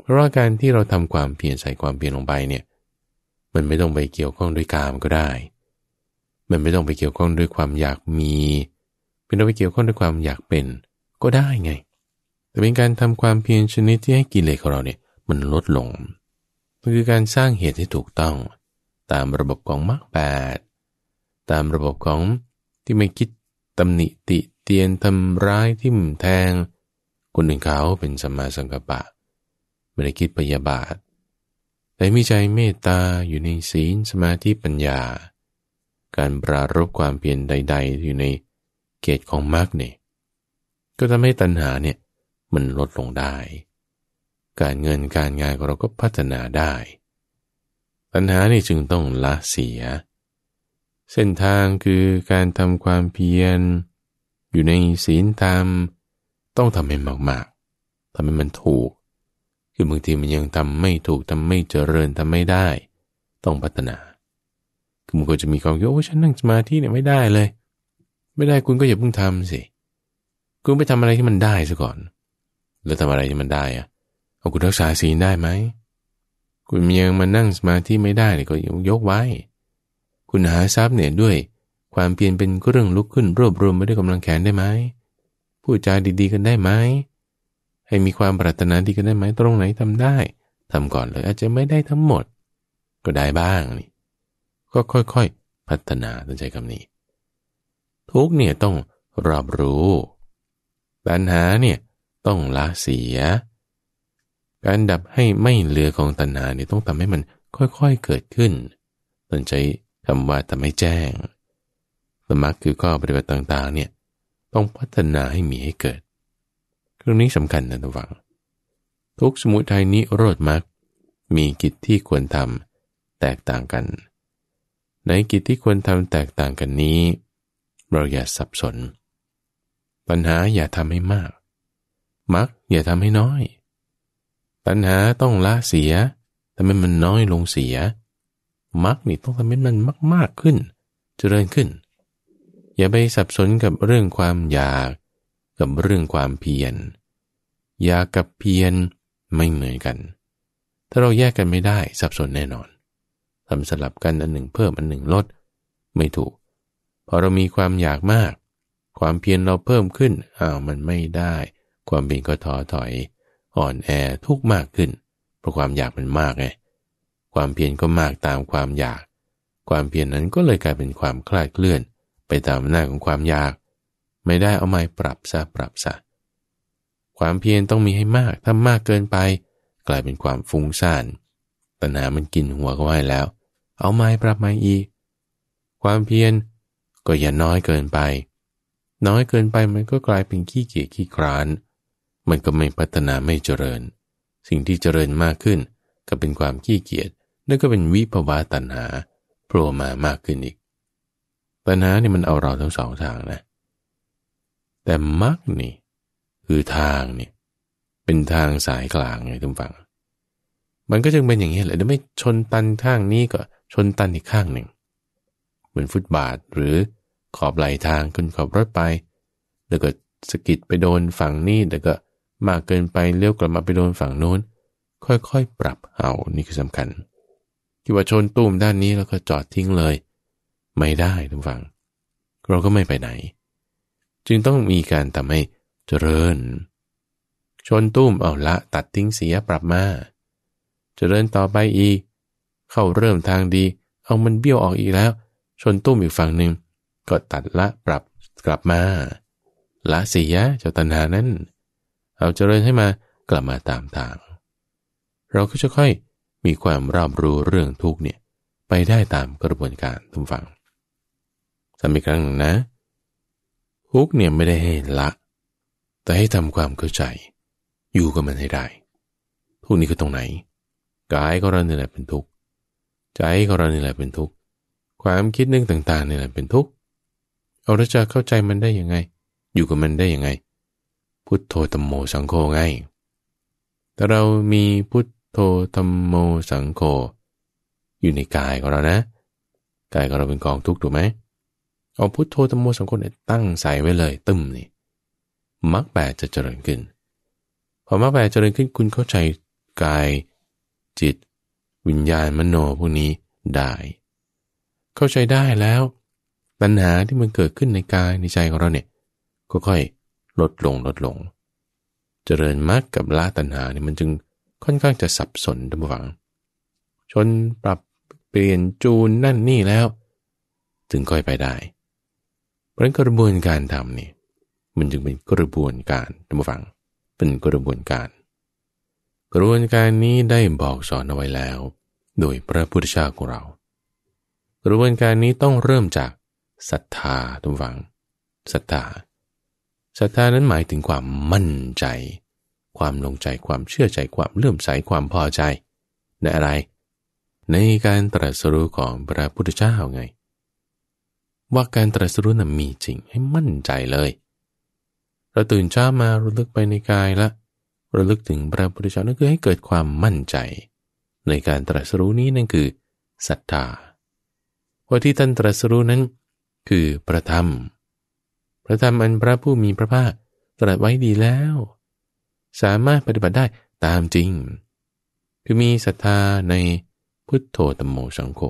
เพราะว่าการที่เราทำความเพียรใส่ความเพียรลงไปเนี่ยมันไม่ต้องไปเกี่ยวข้องด้วยกามก็ได้ มันไม่ต้องไปเกี่ยวข้องด้วยความอยากมีเป็นเราไปเกี่ยวข้องด้วยความอยากเป็นก็ได้ไง แต่เป็นการทำความเพียรชนิดที่ให้กิเลสของเราเนี่ยมันลดลงมันคือการสร้างเหตุให้ถูกต้องตามระบบของมรรคแปดตามระบบของที่ไม่คิดตำหนิติเตียนทำร้ายทิ่มแทงคนอื่นเขาเป็นสัมมาสังกัปปะไม่ได้คิดพยาบาทแต่มีใจเมตตาอยู่ในศีลสมาธิปัญญา การปรารบความเปลี่ยนใดๆ อยู่ในเกตของมรรคเนี่ย ก็ทำให้ตัณหาเนี่ยมันลดลงได้ การเงินการงานของเราก็พัฒนาได้ ตัณหานี่จึงต้องละเสียเส้นทางคือการทำความเพียรอยู่ในศีลธรรมต้องทำให้มากๆทำให้มันถูก คือบางทีมันยังทำไม่ถูกทำไม่เจริญทำไม่ได้ ต้องพัฒนา คือมันก็จะมีความคิดโอ้ฉันนั่งสมาธิเนี่ยไม่ได้เลย ไม่ได้คุณก็อย่าเพิ่งทำสิ คุณไปทำอะไรที่มันได้ซะก่อน แล้วทำอะไรที่มันได้อะเอาคุณรักษาศีลได้ไหมคุณยังมานั่งสมาธิไม่ได้เลยก็ยกไว้คุณหาทรัพย์เนี่ยด้วยความเพียรเป็นเรื่องลุกขึ้นรวบรวมไม่ได้กํกำลังแขนได้ไหมพูดจาดีๆกันได้ไหมให้มีความปรารถนาดีกันได้ไหมตรงไหนทำได้ ทำก่อนเลยอาจจะไม่ได้ทั้งหมดก็ได้บ้างนี่ก็ค่อย ๆ พัฒนาตั้งใจคำนี้ ทุกเนี่ยต้องรอบรู้ปัญหาเนี่ยต้องละเสีย การดับให้ไม่เหลือของตัณหาเนี่ยต้องทำให้มันค่อย ๆ เกิดขึ้นตั้งใจคำว่าทำให้แจ้ง สมักคือข้อปฏิบัติต่าง ๆ เนี่ย ต้องพัฒนาให้มีให้เกิดเรื่องนี้สำคัญนะทุกฝัง ทุกสมุทัยนี้โรดมัก มีกิจที่ควรทำแตกต่างกัน ในกิจที่ควรทำแตกต่างกันนี้ เราอย่าสับสน ปัญหาอย่าทำให้มาก มักอย่าทำให้น้อย ปัญหาต้องละเสียทำให้มันน้อยลงเสียมรรคนี่ต้องทำให้มันมากๆ ขึ้น เจริญขึ้น อย่าไปสับสนกับเรื่องความอยาก กับเรื่องความเพียรอยากกับเพียรไม่เหมือนกัน ถ้าเราแยกกันไม่ได้สับสนแน่นอน ทำสลับกันอันหนึ่งเพิ่มอันหนึ่งลด ไม่ถูก พอเรามีความอยากมาก ความเพียรเราเพิ่มขึ้นอ้าวมันไม่ได้ ความเพียรก็ท้อถอยอ่อนแอทุกมากขึ้น เพราะความอยากมันมากไงความเพียรก็มากตามความอยาก ความเพียรนนั้นก็เลยกลายเป็นความคลาดเคลื่อน ไปตามหน้าของความอยาก ไม่ได้เอาไม้ปรับซะปรับซะ ความเพียรต้องมีให้มาก ถ้ามากเกินไป กลายเป็นความฟุ้งซ่านตัณหามันกินหัวเขาให้แล้ว เอาไม้ปรับไม้อีก ความเพียรก็อย่าน้อยเกินไป น้อยเกินไปมันก็กลายเป็นขี้เกียจขี้คร้านมันก็ไม่พัฒนาไม่เจริญ สิ่งที่เจริญมากขึ้นก็เป็นความขี้เกียจนั่นก็เป็นวิภวะตัณหาโผล่มามากขึ้นอีกตัณหาเนี่ยมันเอาเราทั้งสองทางนะ แต่มรรคนี่คือทางเนี่ยเป็นทางสายกลางไงทุกฝั่งมันก็จึงเป็นอย่างนี้แหละ ถ้าไม่ชนตันข้างนี้ก็ชนตันอีกข้างหนึ่ง เหมือนฟุตบาทหรือขอบไหลทางขึ้นขอบรถไป แล้วก็สกิดไปโดนฝั่งนี้ แล้วก็มากเกินไปเลี้ยวกลับมาไปโดนฝั่งโน้น ค่อยๆปรับเอานี่คือสำคัญคิดว่าชนตุ้มด้านนี้แล้วก็จอดทิ้งเลย ไม่ได้ทุกฝัง เราก็ไม่ไปไหน จึงต้องมีการทำให้เจริญ ชนตุ้มเอาละ ตัดทิ้งเสียปรับมา เจริญต่อไปอีก เข้าเริ่มทางดี เอามันเบี้ยวออกอีกแล้ว ชนตุ้มอีกฝั่งหนึ่งก็ตัดละปรับกลับมา ละเสียเจ้าตัณหานั้น เอาเจริญให้มากลับมาตามทาง เราก็จะค่อยมีความรอบรู้เรื่องทุกเนี่ยไปได้ตามกระบวนการทุกฝังสำมอีกครั้งหนึ่งนะ ทุกเนี่ยไม่ได้ให้ละ แต่ให้ทำความเข้าใจ อยู่กับมันให้ได้ ทุกนี้คือตรงไหนกายของเราเนี่ยแหละเป็นทุกข์ใจของเราเนี่ยแหละเป็นทุกข์ความคิดนึกต่างๆเนี่ยแหละเป็นทุกข์เอาเราจะเข้าใจมันได้ยังไง อยู่กับมันได้ยังไงพุทโธตัมโมสังโฆไง แต่เรามีพุทโทธรรมโมสังโฆอยู่ในกายของเรานะกายของเราเป็นกองทุกข์ถูกไหมเอาพุทโธธรรมโมสังโฆตั้งใส่ไว้เลยตึมนี่มรรคแปดจะเจริญขึ้นพอมรรคแปดเจริญขึ้นคุณเข้าใจกาย จิตวิญญาณ มโนพวกนี้ได้ เข้าใจได้แล้ว ปัญหาที่มันเกิดขึ้นในกายในใจของเราเนี่ยก็ค่อยลดลงลดลง เจริญมรรคกับละตัณหาเนี่ยมันจึงค่อนข้างจะสับสนทุกฝัง ชนปรับเปลี่ยนจูนนั่นนี่แล้ว ถึงค่อยไปได้ เพราะกระบวนการทำนี่มันจึงเป็นกระบวนการทุกฝัง เป็นกระบวนการ กระบวนการนี้ได้บอกสอนเอาไว้แล้ว โดยพระพุทธเจ้าของเรา กระบวนการนี้ต้องเริ่มจากศรัทธาทุกฝังศรัทธาศรัทธานั้นหมายถึงความมั่นใจความลงใจความเชื่อใจความเลื่อมใส ความพอใจ ในอะไร ในการตรัสรู้ของพระพุทธเจ้าไง ว่าการตรัสรู้นั้นมีจริงให้มั่นใจเลยเราตื่นเช้ามาระลึกไปในกายละระลึกถึงพระพุทธเจ้านั่นคือให้เกิดความมั่นใจ ในการตรัสรู้นี้นั่นคือศรัทธาว่าที่ท่านตรัสรู้นั้น คือ พระธรรมพระธรรมอันพระผู้มีพระภาคตรัสไว้ดีแล้วสามารถปฏิบัติได้ตามจริง คือมีศรัทธาในพุทโธตัมโมสังโฆ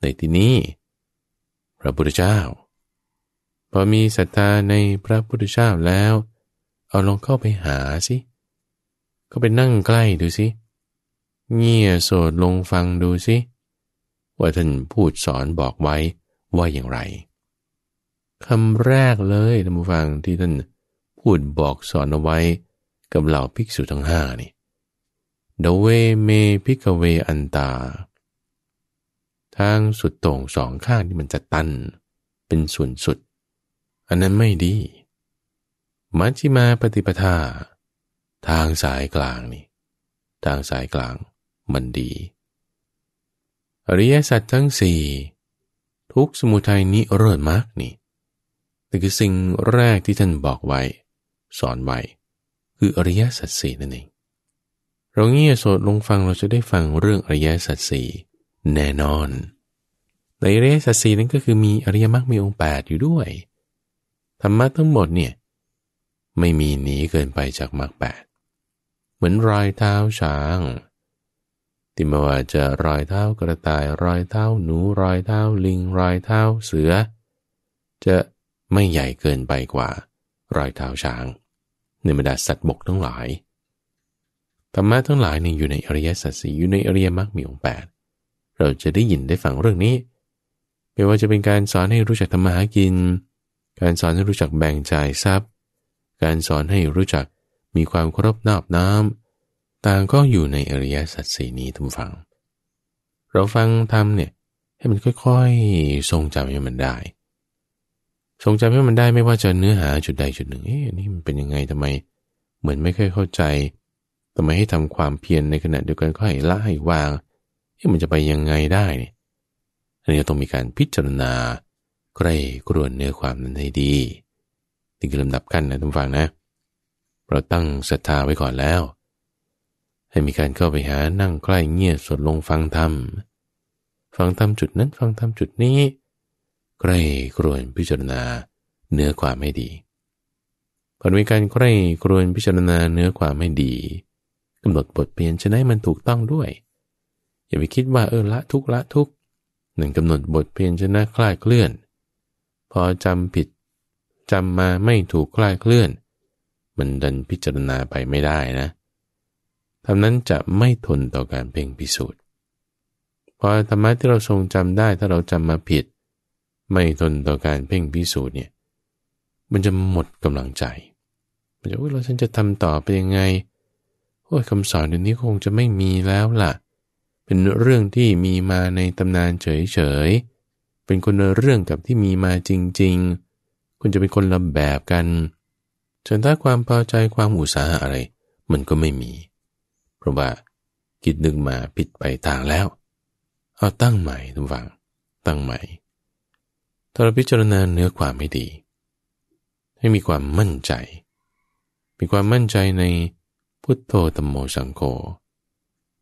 ในที่นี้ พระพุทธเจ้า พอมีศรัทธาในพระพุทธเจ้าแล้ว เอาลองเข้าไปหาสิก็ไปนั่งใกล้ดูสิ เงี่ยโสดลงฟังดูสิว่าท่านพูดสอนบอกไว้ว่าอย่างไรคำแรกเลยท่านผู้ฟังที่ท่านพูดบอกสอนเอาไว้กับเหล่าภิกษุทั้งห้านี่เดเวเมพิกเวอันตา ทางสุดตรงสองข้างที่มันจะตัน เป็น ส่วน สุด อันนั้นไม่ดี มัชฌิมาปฏิปทา ทางสายกลาง นี่ ทางสายกลางมันดี อริยสัจทั้งสี่ ทุกสมุทัยนิโรธมรรคนี่ นี่คือสิ่งแรกที่ ท่าน บอกไว้สอน ไว้คืออริยสัจสี่นั่นเอง เราเงี่ยโสดลงฟังเราจะได้ฟังเรื่องอริยสัจสี่แน่นอน ในอริยสัจสี่นั้นก็คือมีอริยมรรคมีองค์แปดอยู่ด้วย ธรรมะทั้งหมดเนี่ยไม่มีหนีเกินไปจากมรรคแปดเหมือนรอยเท้าช้างที่ม่ว่าจะรอยเท้ากระต่ายรอยเท้าหนูรอยเท้าลิงรอยเท้าเสือ จะไม่ใหญ่เกินไปกว่ารอยเท้าช้างในบรรดาสัตว์บกทั้งหลาย ธรรมะทั้งหลายนี่อยู่ในอริยสัจสีอยู่ในอริยมรรคมีองค์แปดเราจะได้ยินได้ฟังเรื่องนี้ ไม่ว่าจะเป็นการสอนให้รู้จักธรรมะกิน การสอนให้รู้จักแบ่งจ่ายทรัพย์ การสอนให้รู้จักมีความเคารพนอบน้อมต่างก็อยู่ในอริยสัจสีนี้ทุกฝัง เราฟังทำเนี่ยให้มันค่อยๆทรงจำให้มันได้ทรงจำให้มันได้ไม่ว่าจะเนื้อหาจุดใดจุดหนึ่ง เอ๊ะนี่มันเป็นยังไงทำไมเหมือนไม่เคยเข้าใจ ทำไมให้ทำความเพียรในขณะเดียวกันก็ให้ละให้วางเอ๊ะมันจะไปยังไงได้เนี่ยอันนี้ต้องมีการพิจารณาใกล้กรวนเนื้อความนั้นให้ดีนี่คือลำดับขั้นนะท่านฟังนะ เราตั้งศรัทธาไว้ก่อนแล้ว ให้มีการเข้าไปหานั่งใกล้เงียบสดลงฟังธรรม ฟังธรรมจุดนั้นฟังธรรมจุดนี้ใคร่ครวญพิจารณาเนื้อความไม่ดีก่อนมีการใคร่ครวญพิจารณาเนื้อความไม่ดีกำหนดบทเปลี่ยนจะได้มันถูกต้องด้วย อย่าไปคิดว่าเออละทุกละทุกหนึ่งกำหนดบทเปลี่ยนชนะคลายเคลื่อน พอจำผิดจำมาไม่ถูกคลายเคลื่อนมันดันพิจารณาไปไม่ได้นะทำนั้นจะไม่ทนต่อการเพ่งพิสูจน์พอธรรมะที่เราทรงจำได้ถ้าเราจำมาผิดไม่ทนต่อการเพ่งพิสูจน์เนี่ยมันจะหมดกำลังใจ มันจะโอ้ยเราฉันจะทำต่อไปยังไงโอ้ยคำสอนเดี๋ยวนี้คงจะไม่มีแล้วล่ะ เป็นเรื่องที่มีมาในตำนานเฉยๆ เป็นคนเรื่องกับที่มีมาจริงๆ คุณจะเป็นคนละแบบกันฉันถ้าความพอใจความอุตสาหะอะไรมันก็ไม่มี เพราะว่าคิดนึงมาผิดไปทางแล้ว เอาตั้งใหม่ทุกฝังตั้งใหม่ถ้าเราพิจารณาเนื้อความให้ดี ให้มีความมั่นใจ มีความมั่นใจในพุทโธธรรมโมสังโฆ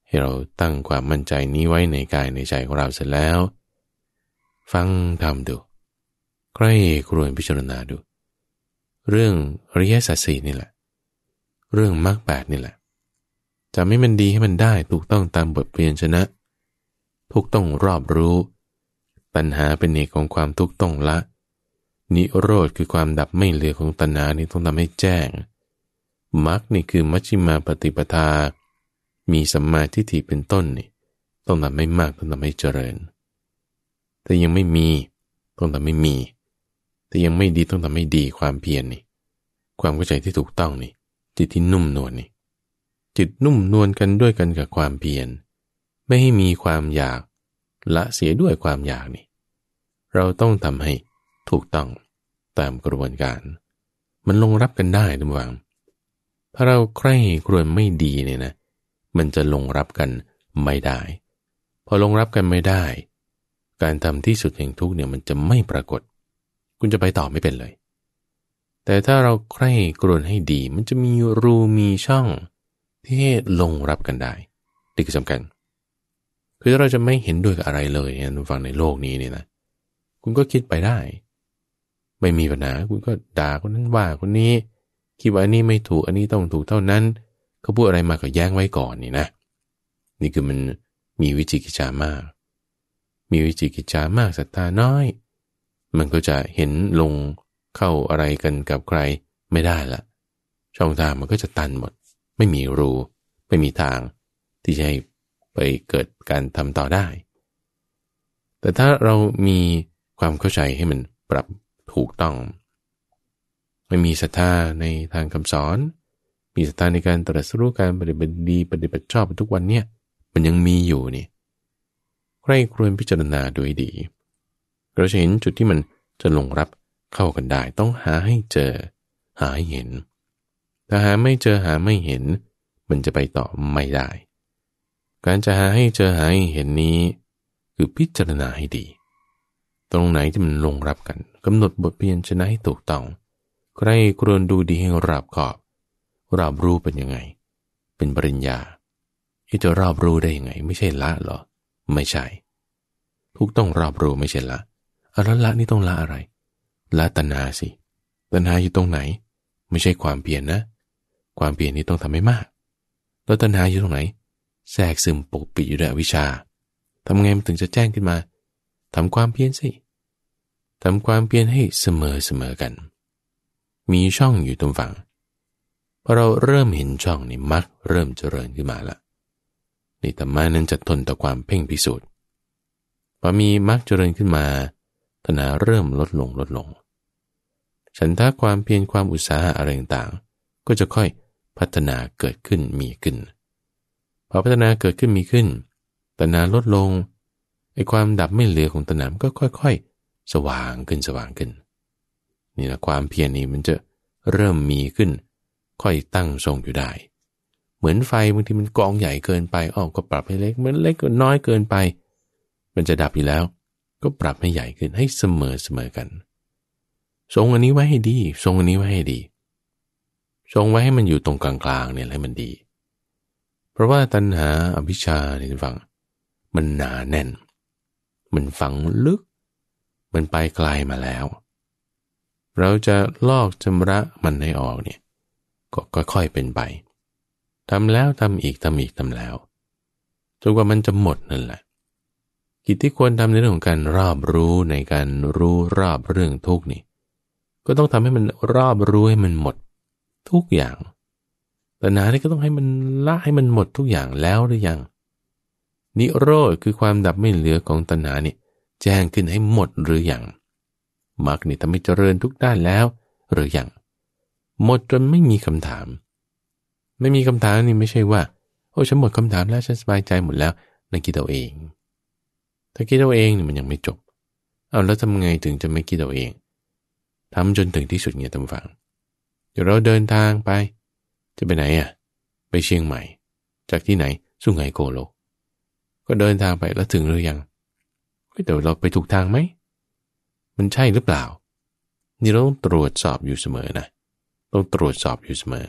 ให้เราตั้งความมั่นใจนี้ไว้ในกายในใจของเราเสร็จแล้ว ฟังทำดู ใครครวญพิจารณาดู เรื่องอริยสัจสีนี่แหละ เรื่องมรรคแปดนี่แหละ จะไม่มันดีให้มันได้ถูกต้องตามบทเลียนชนะถูกต้องรอบรู้ปัญหาเป็นเอกของความทุกข์ต้องละ นิโรธคือความดับไม่เหลือของตัณหานี้ต้องทำให้แจ้งมรรคนี่คือมัชฌิมาปฏิปทา มีสัมมาทิฏฐิเป็นต้นนี่ ต้องทำให้มากต้องทำให้เจริญ แต่ยังไม่มีต้องทำให้มี แต่ยังไม่ดีต้องทำให้ดีความเพียรนนี่ ความเข้าใจที่ถูกต้องนี่จิตที่นุ่มนวลนนี่ จิตนุ่มนวลกันด้วยกันกับความเพียร ไม่ให้มีความอยากละเสียด้วยความอยากนี่เราต้องทำให้ถูกต้องตามกระบวนการ มันลงรับกันได้ทุกวังถ้าเราใคร่ครวญไม่ดีเนี่ยนะ มันจะลงรับกันไม่ได้ พอลงรับกันไม่ได้ การทำที่สุดแห่งทุกเนี่ย มันจะไม่ปรากฏ คุณจะไปต่อไม่เป็นเลย แต่ถ้าเราใคร่ครวญให้ดี มันจะมีรูมีช่องที่ลงรับกันได้ดี่คือสำคัญคือเราจะไม่เห็นด้วยกับอะไรเลยนะฟังในโลกนี้เนี่ยนะคุณก็คิดไปได้ ไม่มีปัญหา คุณก็ด่าคนนั้นว่าคนนี้ คิดว่าอันนี้ไม่ถูก อันนี้ต้องถูกเท่านั้น เขาพูดอะไรมา ก็แย้งไว้ก่อน นี่นะ นี่คือมันมีวิจิกิจามาก มีวิจิกิจามากศรัทธาน้อย มันก็จะเห็นลงเข้าอะไรกันกับใครไม่ได้ละ ช่องทางมันก็จะตันหมด ไม่มีรู ไม่มีทางที่จะให้ไปเกิดการทำต่อได้ แต่ถ้าเรามีความเข้าใจให้มันปรับถูกต้อง ไม่มีศรัทธาในทางคำสอน มีศรัทธาในการตรัสรู้การปฏิบัติดีปฏิบัติชอบทุกวันเนี่ยมันยังมีอยู่นี่ ใครควรพิจารณาโดยดี เราจะเห็นจุดที่มันจะลงรับเข้ากันได้ ต้องหาให้เจอ หาให้เห็น ถ้าหาไม่เจอหาไม่เห็น มันจะไปต่อไม่ได้ การจะหาให้เจอหาให้เห็นนี้ คือพิจารณาให้ดีตรงไหนที่มันลงรับกันกำหนดบทเพียนชนะให้ถูกต้อง ใครครวรดูดีให้ราบขอบรับรู้เป็นยังไง เป็นปริญญาที่จะรับรู้ได้ยังไง ไม่ใช่ละหรอ ไม่ใช่ทุกต้องรับรู้ไม่ใช่ละอะไรละนี่ต้องละอะไรละตนาสิตนาอยู่ตรงไหน ไม่ใช่ความเปลี่ยนนะ ความเปลี่ยนนี่ต้องทำให้มาก แล้วตนาอยู่ตรงไหนแทรกซึมปกปิดอยู่ด้วยวิชาทำไงมันถึงจะแจ้งขึ้นมาทำความเพียรสิ ทำความเพียรให้เสมอเสมอกัน มีช่องอยู่ตรงฝั่ง พอเราเริ่มเห็นช่องนี่มักเริ่มเจริญขึ้นมาละ นี่ธรรมะนั้นจะทนต่อความเพ่งพิสูจน์พอมีมักเจริญขึ้นมาตนาเริ่มลดลงลดลง ฉันทาความเพียรความอุตสาหะอะไรต่าง ก็จะค่อยพัฒนาเกิดขึ้นมีขึ้น พอพัฒนาเกิดขึ้นมีขึ้นตนาลดลงไอ้ความดับไม่เหลือของตัณหาก็ค่อย ๆ สว่างขึ้นสว่างขึ้น นี่นะความเพียรนี้มันจะเริ่มมีขึ้น ค่อยตั้งทรงอยู่ได้ เหมือนไฟบางทีมันกองใหญ่เกินไปอ้อก็ปรับให้เล็กมันเล็กก็น้อยเกินไป มันจะดับอยู่แล้ว ก็ปรับให้ใหญ่ขึ้นให้เสมอเสมอกัน ทรงอันนี้ไว้ให้ดี ทรงอันนี้ไว้ให้ดี ทรงไว้ให้มันอยู่ตรงกลางๆ เนี่ยให้มันดี เพราะว่าตัณหาอภิชาในฟัง มันหนาแน่นมันฝังลึก มันไปไกลามาแล้ว เราจะลอกชำระมันให้ออกเนี่ยก็ค่อยๆเป็นไป ทำแล้วทำอีกทำอีกทำแล้วจนกว่ามันจะหมดนั่นแหละ กิจที่ควรทำในเรื่องของการรอบรู้ในการรู้รอบเรื่องทุกนี่ ก็ต้องทำให้มันรอบรู้ให้มันหมดทุกอย่างแต่นาที่ก็ต้องให้มันละให้มันหมดทุกอย่างแล้วหรือยังนิโรธคือความดับไม่เหลือของตัณหาเนี่ยแจ้งขึ้นให้หมดหรืออยังมรรคนี่ทำให้เจริญทุกด้านแล้ว หรืออยังหมดจนไม่มีคำถาม ไม่มีคำถามนี่ไม่ใช่ว่า โอ้ฉันหมดคำถามแล้วฉันสบายใจหมดแล้วนั่นคิดเอาเองถ้าคิดเอาเองนี่มันยังไม่จบเอาแล้วทำไงถึงจะไม่คิดเอาเองทำจนถึงที่สุดเนี่ยตำฝังเดี๋ยวเราเดินทางไป จะไปไหนอ่ะไปเชียงใหม่ จากที่ไหนสุไหงโกโลกก็เดินทางไปแล้วถึงหรือยังเดี๋ยวเราไปถูกทางไหม มันใช่หรือเปล่า นี่เราต้องตรวจสอบอยู่เสมอนะ ต้องตรวจสอบอยู่เสมอ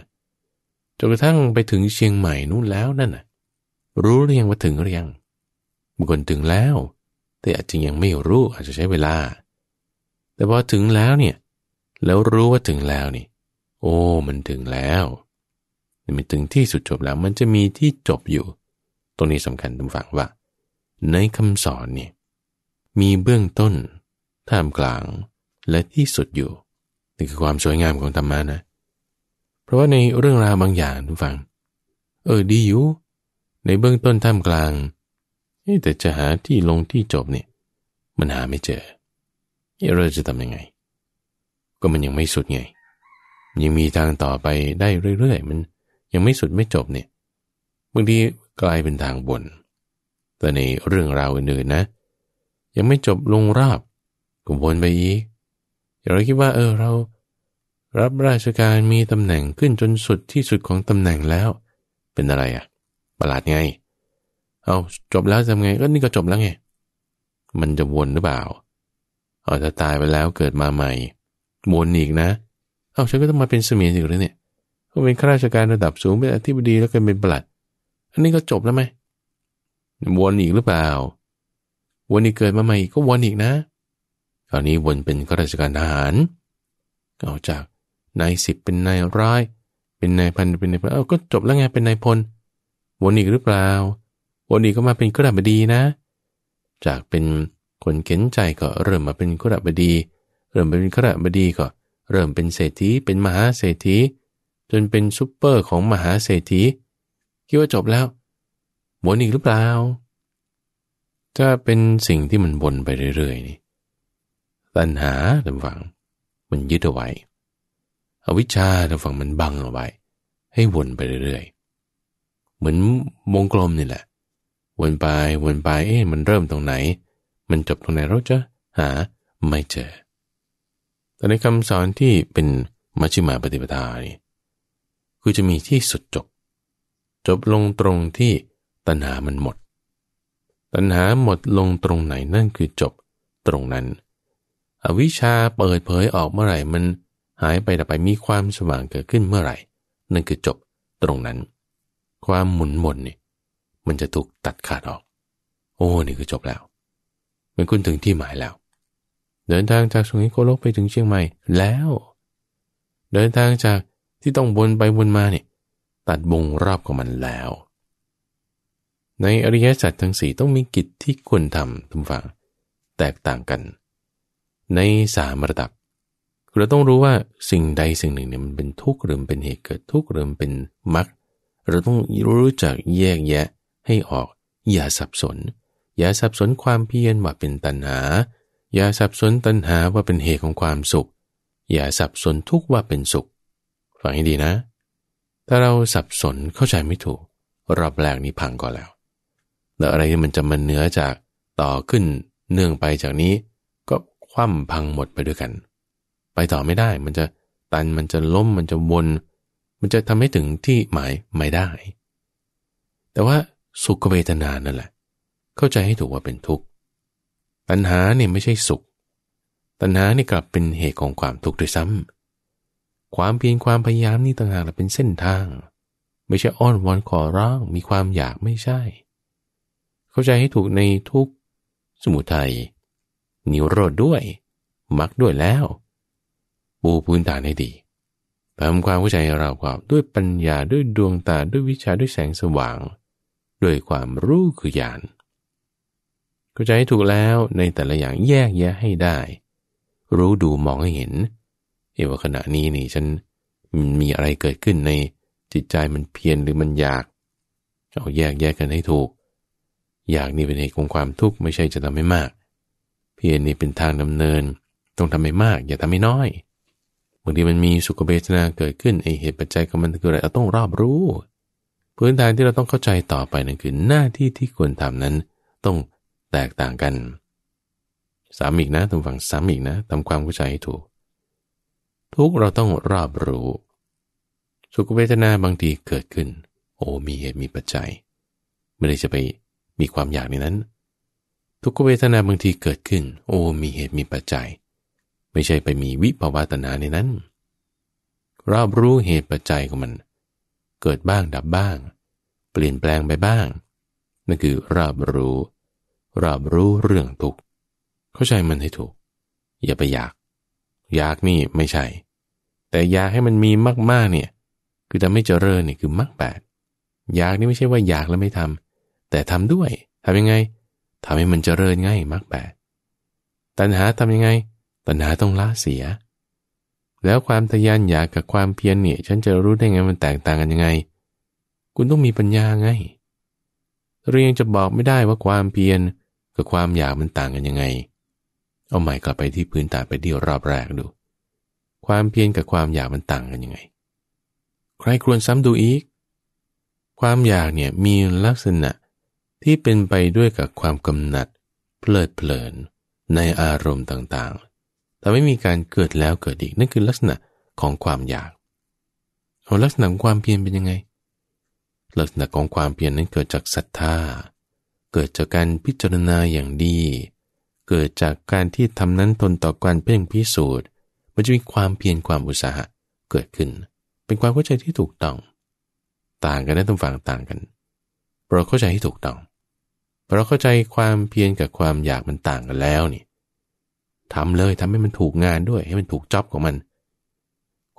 จนกระทั่งไปถึงเชียงใหม่นู่นแล้วนั่นน่ะ รู้หรือยังว่าถึงหรือยัง บางคนถึงแล้ว แต่อาจจะยังไม่รู้อาจจะใช้เวลา แต่พอถึงแล้วเนี่ย แล้วรู้ว่าถึงแล้วนี่ โอ้ มันถึงแล้วมันถึงที่สุดจบแล้วมันจะมีที่จบอยู่รงนี้สำคัญทุกฝังว่า ในคำสอนเนี่ยมีเบื้องต้น ท่ามกลาง และที่สุดอยู่นี่คือความสวยงามของธรรมะนะ เพราะว่าในเรื่องราวบางอย่างทุกฝังเออดีอยู่ในเบื้องต้นท่ามกลางแต่จะหาที่ลงที่จบเนี่ยมันหาไม่เจอเราจะทำยังไง ก็มันยังไม่สุดไงยังมีทางต่อไปได้เรื่อยๆมัน ยังไม่สุดไม่จบเนี่ยบางทีกลายเป็นทางบนแต่ในเรื่องราวอื่นๆนะ ยังไม่จบลงราบก็วนไปอีกเราคิดว่าเออเรารับราชการมีตำแหน่งขึ้นจนสุดที่สุดของตำแหน่งแล้ว เป็นอะไรอะ่ะประหลาดไงเอาจบแล้วทำไงก็นี่ก็จบแล้วไงมันจะวนหรือเปล่าเอาถ้าตายไปแล้วเกิดมาใหม่วนอีกนะ เอาฉันก็ต้องมาเป็นเสมียนอีกหรือเนี่ยก็เป็นข้าราชการระดับสูงเป็นอธิบดีแล้วก็เป็นประหลัดอันนี้ก็จบแล้วไหม วนอีกหรือเปล่า วนอีกเกิดมาใหม่ก็วนอีกนะคราวนี้วนเป็นข้าราชการทหารเอาจากนายสิบเป็นนายร้าย เป็นนายพันเป็นนายพลเอาก็จบแล้วไงเป็นนายพล วนอีกหรือเปล่า วนอีกก็มาเป็นขาระบดีนะ จากเป็นคนเข็นใจก็เริ่มมาเป็นขาระบดี เริ่มเป็นขาระบดีก็ เริ่มเป็นเศรษฐีเป็นมหาเศรษฐีจนเป็นซุปเปอร์ของมหาเศรษฐีคิดว่าจบแล้ว วนอีกหรือเปล่าถ้าเป็นสิ่งที่มันวนไปเรื่อย ๆ นี่ตัณหาทางฝั่งมันยึดเอาไว้ อวิชชาทางฝั่งมันบังเอาไว้ ให้วนไปเรื่อยๆ เหมือนวงกลมนี่แหละ วนไปวนไปเอ๊ะมันเริ่มตรงไหน มันจบตรงไหนเราจะหาไม่เจอแต่ในคำสอนที่เป็นมัชฌิมาปฏิปทานี่คือจะมีที่สุดจบจบลงตรงที่ตัณหามันหมดตัณหาหมดลงตรงไหนนั่นคือจบตรงนั้น อวิชชาเปิดเผยออกเมื่อไหร่มันหายไปดับไปมีความสว่างเกิดขึ้นเมื่อไหร่นั่นคือจบตรงนั้น ความหมุนหมนนี่ มันจะถูกตัดขาดออก โอ้ นี่คือจบแล้วมันคุณถึงที่หมายแล้ว เดินทางจากสุนิโกโลกไปถึงเชียงใหม่ แล้ว เดินทางจากที่ต้องวนไปวนมาเนี่ยตัดวงรอบของมันแล้ว ในอริยสัจทั้งสี่ต้องมีกิจที่ควรทำทุกฝั่งแตกต่างกัน ในสามระดับ เราต้องรู้ว่าสิ่งใดสิ่งหนึ่งเนี่ยมันเป็นทุกข์หรือเป็นเหตุเกิดทุกข์หรือเป็นมรรค เราต้องรู้จักแยกแยะให้ออก อย่าสับสน อย่าสับสนความเพียรว่าเป็นตัณหา อย่าสับสนตัณหาว่าเป็นเหตุของความสุข อย่าสับสนทุกข์ว่าเป็นสุข ฟังให้ดีนะถ้าเราสับสนเข้าใจไม่ถูกรอบแรกนี้พังก่อนแล้วแล้วอะไรที่มันจะมาเนื้อจากต่อขึ้นเนื่องไปจากนี้ก็คว่ำพังหมดไปด้วยกัน ไปต่อไม่ได้มันจะตันมันจะล้มมันจะวน มันจะทำให้ถึงที่หมายไม่ได้ แต่ว่าสุขเวทนานั่นแหละ เข้าใจให้ถูกว่าเป็นทุกข์ตัณหาเนี่ยไม่ใช่สุข ตัณหานี่กลับเป็นเหตุของความทุกข์ด้วยซ้ำเความเพียรความพยายามนี่ต่างหากเป็นเส้นทาง ไม่ใช่อ้อนวอนขอร้องมีความอยากไม่ใช่ เข้าใจให้ถูกในทุกสมุทัยนิโรธด้วยมักด้วยแล้วปูพื้นฐานให้ดีทำความเข้าใจเรากอบด้วยปัญญาด้วยดวงตาด้วยวิชาด้วยแสงสว่าง ด้วยความรู้คือญาณเข้าใจถูกแล้วในแต่ละอย่างแยกแยะให้ได้ รู้ดูมองให้เห็นเอว่าขณะนี้นี่ฉันมีอะไรเกิดขึ้นในจิตใจมันเพียนหรือมันอยากเอาแยกแยกกันให้ถูก อยากนี่เป็นเหตุของความทุกข์ไม่ใช่จะทำให้มาก เพียนนี่เป็นทางดำเนินต้องทำให้มากอย่าทำให้น้อยบางทีมันมีสุขเบชนาเกิดขึ้นไอเหตุปัจจัยกับมันคืออะไรเราต้องรอบรู้พื้นฐานที่เราต้องเข้าใจต่อไปนั่นคือหน้าที่ที่ควรทำนั้นต้องแตกต่างกัน สามอีกนะทกฝั่งสามอีกนะทำความเข้าใจให้ถูกทุกเราต้องรอบรู้สุขเวทนาบางทีเกิดขึ้น โอ้มีเหตุมีปัจจัย ไม่ได้จะไปมีความอยากในนั้น ทุกเวทนาบางทีเกิดขึ้น โอ้มีเหตุมีปัจจัย ไม่ใช่ไปมีวิภาวัตนาในนั้นรอบรู้เหตุปัจจัยของมัน เกิดบ้างดับบ้าง เปลี่ยนแปลงไปบ้างนั่นคือรอบรู้รอบรู้เรื่องทุกขเข้าใจมันให้ถูก อย่าไปอยากอยากนี่ไม่ใช่ แต่อยากให้มันมีมากๆเนี่ย คือทำให้เจริญเนี่ยคือมักแปดอยากนี่ไม่ใช่ว่าอยากแล้วไม่ทำ แต่ทำด้วยทำยังไง ทำให้มันเจริญง่ายมักแปดตัณหาทำยังไง ตัณหาต้องละเสีย แล้วความทยานอยากกับความเพียรเนี่ย ฉันจะรู้ได้ไงมันแตกต่างกันยังไง คุณต้องมีปัญญาไง เรียงจะบอกไม่ได้ว่าความเพียรกับความอยากมันต่างกันยังไงเอาใหม่กลับไปที่พื้นฐานไปที่รอบแรกดู ความเพียรกับความอยากมันต่างกันยังไง ใครควรซ้ำดูอีก ความอยากเนี่ยมีลักษณะ ที่เป็นไปด้วยกับความกำหนัดเพลิดเพลินในอารมณ์ต่างๆ แต่ไม่มีการเกิดแล้วเกิดอีก นั่นคือลักษณะของความอยากเอาลักษณะของความเพียรเป็นยังไง ลักษณะของความเพียรนั้นเกิดจากศรัทธาเกิดจากการพิจารณาอย่างดีเกิดจากการที่ทำนั้นทนต่อการเพ่งพิสูจน์ มันจะมีความเพียรความอุตสาหะเกิดขึ้น เป็นความเข้าใจที่ถูกต้อง ต่างกันนะทุกฝั่งต่างกันเราเข้าใจที่ถูกต้องเราเข้าใจความเพียรกับความอยากมันต่างกันแล้วนี่ทำเลยทำให้มันถูกงานด้วย ให้มันถูกจ็อบของมัน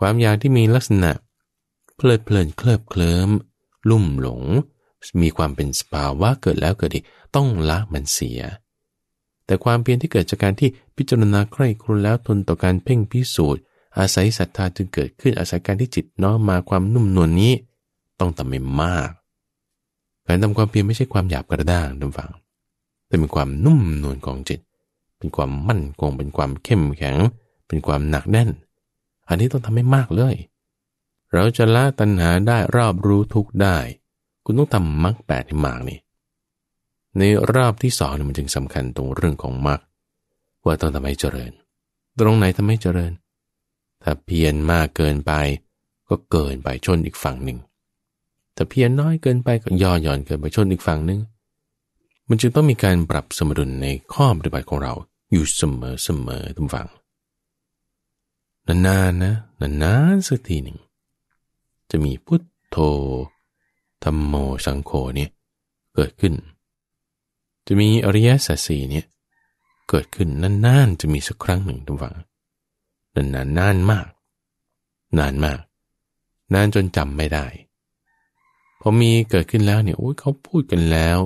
ความอยากที่มีลักษณะเพลิดเพลินเคลิบเคลิ้มลุ่มหลง มีความเป็นสภาวะเกิดแล้วเกิดอีกต้องละมันเสียแต่ความเพียรที่เกิดจากการที่พิจารณาใคร่ครุญแล้วทนต่อการเพ่งพิสูจน์ อาศัยศรัทธาจึงเกิดขึ้นอาศัยการที่จิตน้อมมาความนุ่มนวลนนี้ต้องทำให้มากการทำความเพียรไม่ใช่ความหยาบกระด้างดูาังแต่เป็นความนุ่มนวลของจิต เป็นความมั่นคงเป็นความเข้มแข็ง เป็นความหนักแน่น อันนี้ต้องทำให้มากเลย เราจะละตัณหาได้รอบรู้ทุกได้ คุณต้องทำมรรคแปดให้มากนี่ในรอบที่สองมันจึงสำคัญตรงเรื่องของมรรคว่า ต้องทำให้เจริญ ตรงไหนทำให้เจริญ ถ้าเพียรมากเกินไป ก็เกินไปชนอีกฝั่งหนึ่ง ถ้าเพียรน้อยเกินไปก็ย่อหย่อนเกินไปชนอีกฝั่งหนึ่ง มันจึงต้องมีการปรับสมดุลในข้อปฏิบัติของเราอยู่เสมอเสมอทุกฝั่ง นานๆนนะนานๆสักทีหนึ่งจะมีพุทโธธรรมโมสังโฆเนี่ยเกิดขึ้นจะมี อริยสัจสีเนี่ยเกิดขึ้นนานๆ จะมีสักครั้งหนึ่งทุกฝังนานๆนานมาก นานมากนานจนจำไม่ได้พอมีเกิดขึ้นแล้วเนี่ยโอ้ยเขาพูดกันแล้ว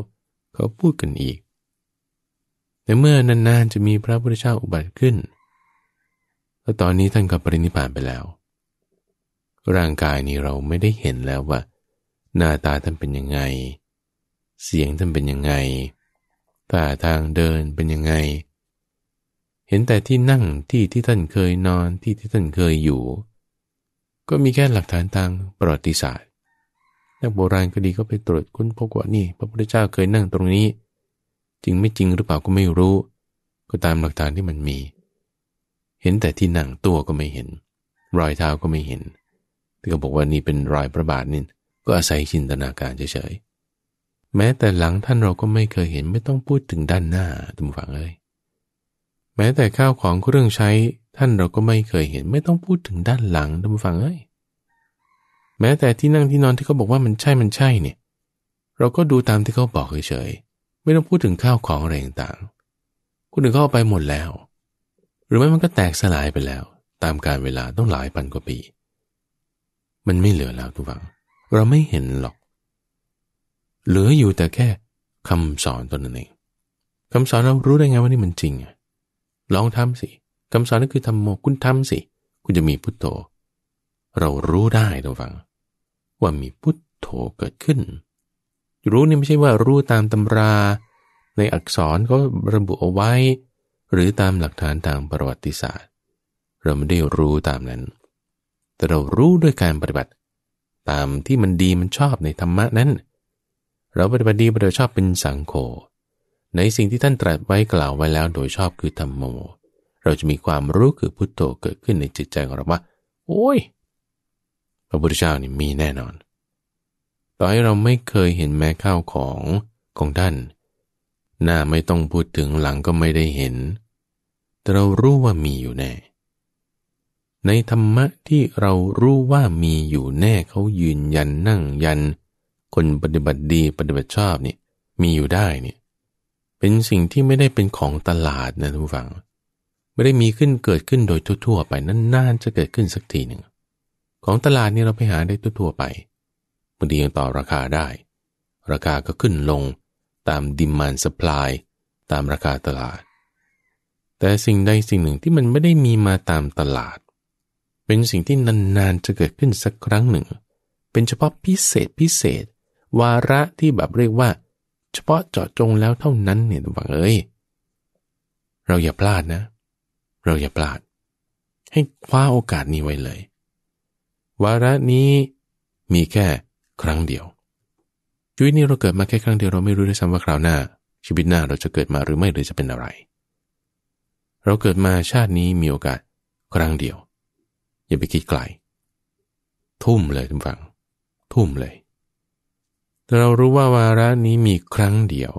เขาพูดกันอีก แต่เมื่อนานๆจะมีพระพุทธเจ้าอุบัติขึ้นแล้วตอนนี้ท่านก็ปรินิพานไปแล้ว ร่างกายนี้เราไม่ได้เห็นแล้วว่าหน้าตาท่านเป็นยังไง เสียงท่านเป็นยังไงป่าทางเดินเป็นยังไง เห็นแต่ที่นั่งที่ที่ท่านเคยนอน ที่ที่ท่านเคยอยู่ ก็มีแค่หลักฐานทางประวัติศาสตร์นักโบราณก็ดีก็ไปตรวจค้นพบว่านี่พระพุทธเจ้าเคยนั่งตรงนี้ จริงไม่จริงหรือเปล่าก็ไม่รู้ ก็ตามหลักฐานที่มันมี เห็นแต่ที่นั่งตัวก็ไม่เห็น รอยเท้าก็ไม่เห็นแต่ก็บอกว่านี่เป็นรอยพระบาทนี่ก็อาศัยจินตนาการเฉยๆแม้แต่หลังท่านเราก็ไม่เคยเห็นไม่ต้องพูดถึงด้านหน้าทุกฝังเลยแม้แต่ข้าวของเครื่องใช้ท่านเราก็ไม่เคยเห็นไม่ต้องพูดถึงด้านหลังทุกฝังเอ้ยแม้แต่ที่นั่งที่นอนที่เขาบอกว่ามันใช่มันใช่เนี่ย เราก็ดูตามที่เขาบอกเฉยๆไม่ต้องพูดถึงข้าวของอะไรต่างๆคุณื่งเขาเอาไปหมดแล้ว หรือไม่มันก็แตกสลายไปแล้ว ตามการเวลาต้องหลายพันกว่าปี มันไม่เหลือแล้วทุกฝังเราไม่เห็นหรอกเหลืออยู่แต่แค่คำสอนตัวนั้นเองคำสอนเรารู้ได้ไงว่านี่มันจริงลองทำสิคำสอนนั่นคือทำโมคุณทำสิ คุณจะมีพุทโธเรารู้ได้เราฟัง ว่ามีพุทโธเกิดขึ้น รู้นี่ไม่ใช่ว่ารู้ตามตำรา ในอักษรก็ระบุเอาไว้ หรือตามหลักฐานทางประวัติศาสตร์ เราไม่ได้รู้ตามนั้น แต่เรารู้ด้วยการปฏิบัติ ตามที่มันดีมันชอบในธรรมะนั้นเราปฏิบัติดีปฏิบัติชอบเป็นสังโฆในสิ่งที่ท่านตรัสไว้กล่าวไว้แล้วโดยชอบคือธรรมโม เราจะมีความรู้คือพุทโธเกิดขึ้นในจิตใจของเราว่า โอ้ย พระพุทธเจ้านี่มีแน่นอน ต่อให้เราไม่เคยเห็นแม้ข้าวของ ของท่าน หน้าไม่ต้องพูดถึงหลังก็ไม่ได้เห็น แต่เรารู้ว่ามีอยู่แน่ ในธรรมะที่เรารู้ว่ามีอยู่แน่เขายืนยันนั่งยันเนคนปฏิบัติดีปฏิบัติชอบนี่มีอยู่ได้นี่เป็นสิ่งที่ไม่ได้เป็นของตลาดนะทุกฝังไม่ได้มีขึ้นเกิดขึ้นโดยทั่วๆไปนานๆจะเกิดขึ้นสักทีหนึ่งของตลาดนี่เราไปหาได้ทั่วๆไปบางทียังต่อราคาได้ราคาก็ขึ้นลงตามดิมานสป라이ตามราคาตลาดแต่สิ่งใดสิ่งหนึ่งที่มันไม่ได้มีมาตามตลาดเป็นสิ่งที่นานๆจะเกิดขึ้นสักครั้งหนึ่งเป็นเฉพาะพิเศษพิเศษวาระที่แบบเรียกว่า เฉพาะเจาะจงแล้วเท่านั้นเนี่ยหังเอ้ย เราอย่าพลาดนะ เราอย่าพลาด ให้คว้าโอกาสนี้ไว้เลย วาระนี้มีแค่ครั้งเดียวชีวิตนี้เราเกิดมาแค่ครั้งเดียวเราไม่รู้ด้วยซ้ำว่าคราวหน้า ชีวิตหน้าเราจะเกิดมาหรือไม่หรือจะเป็นอะไร เราเกิดมาชาตินี้มีโอกาสครั้งเดียว อย่าไปคิดไกลทุ่มเลยทุกฝัง ทุ่มเลยต่เรารู้ว่าวาระนี้มีครั้งเดียว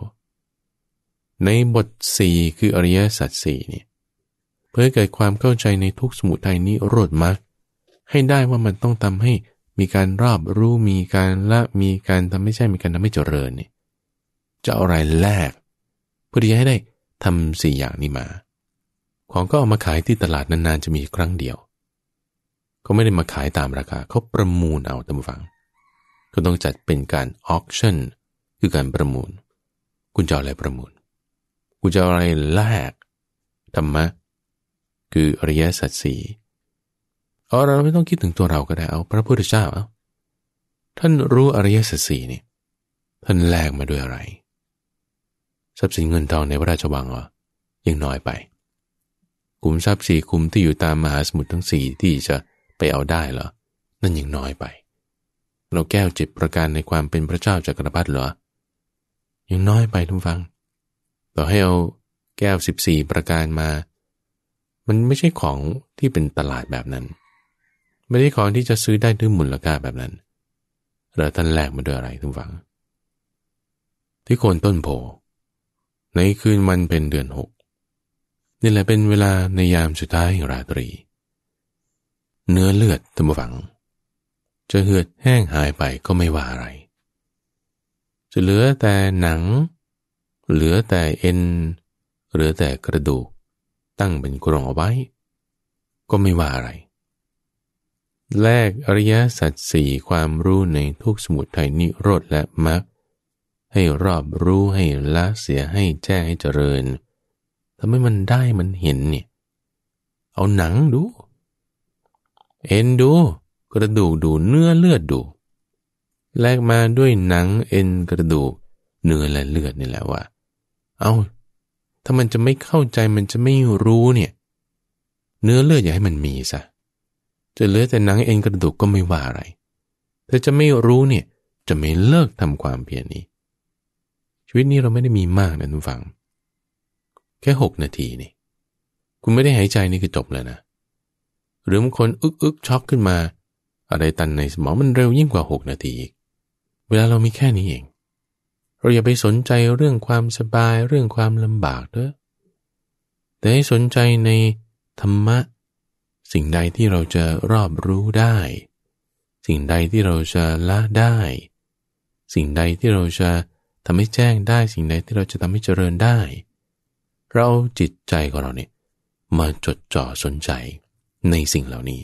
ในบทสี่คืออริยสัจสี่เนี่ยเพื่อเกิดความเข้าใจในทุกสมุทัยนี้รดมักให้ได้ว่ามันต้องทำให้มีการรอบรู้มีการละมีการทำไม่ใช่มีการทำให้เจริญเนี่ยจะอะไรแลกเพื่อที่จะให้ได้ทำสี่อย่างนี้มาของก็เอามาขายที่ตลาดนานๆ จะมีครั้งเดียวก็ไม่ได้มาขายตามราคาเขาประมูลเอาตามฟังก็ต้องจัดเป็นการ ออคชั่นคือการประมูลคุณจะอะไรประมูลคุณจะอะไรแลกธรรมะคืออริยสัจสี่เอาเราไม่ต้องคิดถึงตัวเราก็ได้เอา พระพุทธเจ้าเอาท่านรู้อริยสัจสี่นี่ท่านแลกมาด้วยอะไรทรัพย์สินเงินทองในพระราชวังเหรอยังน้อยไป คุมทรัพย์สี่คุมที่อยู่ตามมหาสมุทรทั้งสี่ที่จะไปเอาได้เหรอ นั่นยังน้อยไปเราแก้วจิตประการในความเป็นพระเจ้าจักรพรรดิเหรอ ยังน้อยไปทุกฟัง ต่อให้เอาแก้วสิบี่ประการมา มันไม่ใช่ของที่เป็นตลาดแบบนั้น ไม่ใช่ของที่จะซื้อได้ด้วยมูลค่าแบบนั้น เราท่านแลกมาด้วยอะไรทุกฟัง ที่โคนต้นโพ ในคืนวันเป็นเดือนหกนี่แหละเป็นเวลาในยามสุดท้ายราตรี เนื้อเลือดทุกฝังจะเหือดแห้งหายไปก็ไม่ว่าอะไร จะเหลือแต่หนัง เหลือแต่เอ็นเหลือแต่กระดูกตั้งเป็นกรงเอาไว้ ก็ไม่ว่าอะไร แลกอริยสัจสี่ความรู้ในทุกสมุทัยนิโรธและมรรคให้รอบรู้ให้ละเสียให้แจ้ให้เจริญ ทำให้มันได้มันเห็นเนี่ย เอาหนังดูเอ็นดูกระดูกดูเนื้อเลือดดู แลกมาด้วย หนังเอ็นกระดูกเนื้อและเลือดนี่แหละว่า เอา้าถ้ามันจะไม่เข้าใจมันจะไม่รู้เนี่ย เนื้อเลือดอย่าให้มันมีซะ จะเหลือแต่หนังเอ็นกระดูกก็ไม่ว่าอะไรเธอจะไม่รู้เนี่ยจะไม่เลิกทำความเพียรนี้ ชีวิตนี้เราไม่ได้มีมากนะทุกฝัง แค่หกนาทีนี่ คุณไม่ได้หายใจนี่คือจบแล้วนะ หรือบางคนอึกอึกช็อกขึ้นมาอะไรตันในสมองมันเร็วยิ่งกว่า 6 นาทีอีก เวลาเรามีแค่นี้เอง เราอย่าไปสนใจเรื่องความสบายเรื่องความลำบากเถอะ แต่ให้สนใจในธรรมะสิ่งใดที่เราจะรอบรู้ได้ สิ่งใดที่เราจะละได้ สิ่งใดที่เราจะทำให้แจ้งได้ สิ่งใดที่เราจะทำให้เจริญได้ เราจิตใจของเราเนี่ยมาจดจ่อสนใจในสิ่งเหล่านี้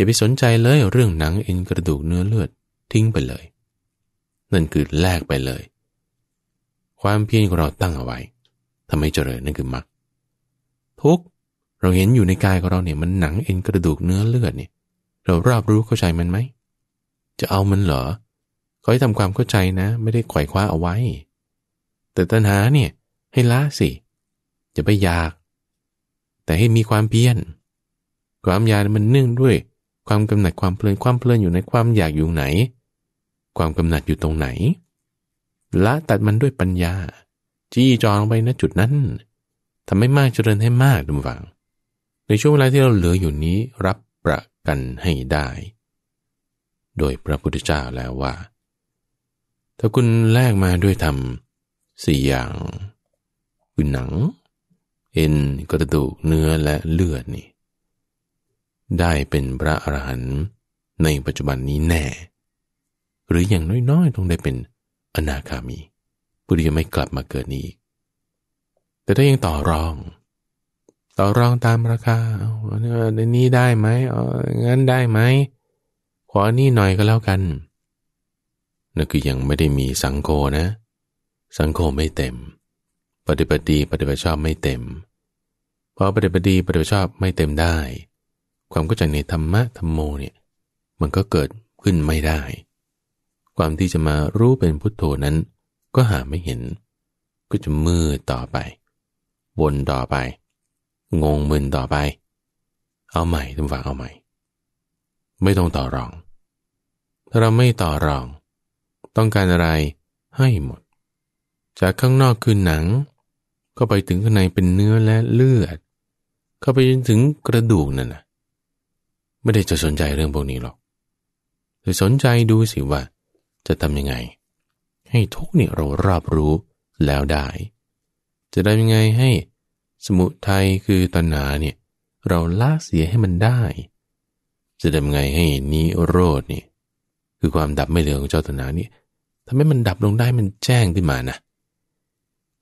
อย่าไปสนใจเลยเรื่องหนังเอ็นกระดูกเนื้อเลือดทิ้งไปเลย นั่นคือแลกไปเลย ความเพียรของเราตั้งเอาไว้ทำให้เจริญนั่นคือมรรคทุกเราเห็นอยู่ในกายของเราเนี่ยมันหนังเอ็นกระดูกเนื้อเลือดเนี่ยเรารอบรู้เข้าใจมันไหม จะเอามันเหรอขอให้ทำความเข้าใจนะ ไม่ได้ไขวยคว้าเอาไว้ แต่ตัณหาเนี่ยให้ละสิอย่าไปอยาก แต่ให้มีความเพียรความอยากมันเนื่องด้วยความกำหนัดความเพลินความเพลินอยู่ในความอยากอยู่ไหน ความกำหนัดอยู่ตรงไหนละตัดมันด้วยปัญญาจี้จองไปณจุดนั้นทำให้มากเจริญให้มากดูฟัง ในช่วงเวลาที่เราเหลืออยู่นี้รับประกันให้ได้ โดยพระพุทธเจ้าแล้วว่าถ้าคุณแลกมาด้วยธรรมสี่อย่างคือหนัง เอ็นกระดูกเนื้อและเลือดนี่ได้เป็นพระอรหันต์ในปัจจุบันนี้แน่ หรืออย่างน้อยๆ ต้อง ได้เป็นอนาคามีเพื่อที่จะไม่กลับมาเกิดนี้อีก แต่ถ้ายังต่อรอง ต่อรองตามราคาเอาอยนนี้ได้ไหมเอางั้นได้ไหมขอนี่หน่อยก็แล้วกันนั่นคือยัง ไม่ได้มีสังโฆนะ สังโฆไม่เต็ม ปฏิบัติปฏิบัติชอบไม่เต็มพอปฏิบัติ ปฏิบัติชอบไม่เต็มได้ความเข้าใจในธรรมะธรรมโมเนี่ยมันก็เกิดขึ้นไม่ได้ ความที่จะมารู้เป็นพุทโธนั้นก็หาไม่เห็น ก็จะมืดต่อไป วนต่อไป งงมึนต่อไป เอาใหม่ทุกฝังเอาใหม่ ไม่ต้องต่อรอง ถ้าเราไม่ต่อรอง ต้องการอะไรให้หมด จากข้างนอกคือหนังเข้าไปถึงข้างในเป็นเนื้อและเลือด เข้าไปจนถึงกระดูกนั่นนะไม่ได้จะสนใจเรื่องพวกนี้หรอกจะสนใจดูสิว่า จะทำยังไง ให้ทุกเนี่ยเรารอบรู้แล้วได้ จะได้ยังไงให้สมุทัยคือตัณหาเนี่ยเราละเสียให้มันได้ จะทำไงให้นิโรธนี่คือความดับไม่เหลือของเจ้าตัณหานี่ทำให้มันดับลงได้มันแจ้งขึ้นมานะ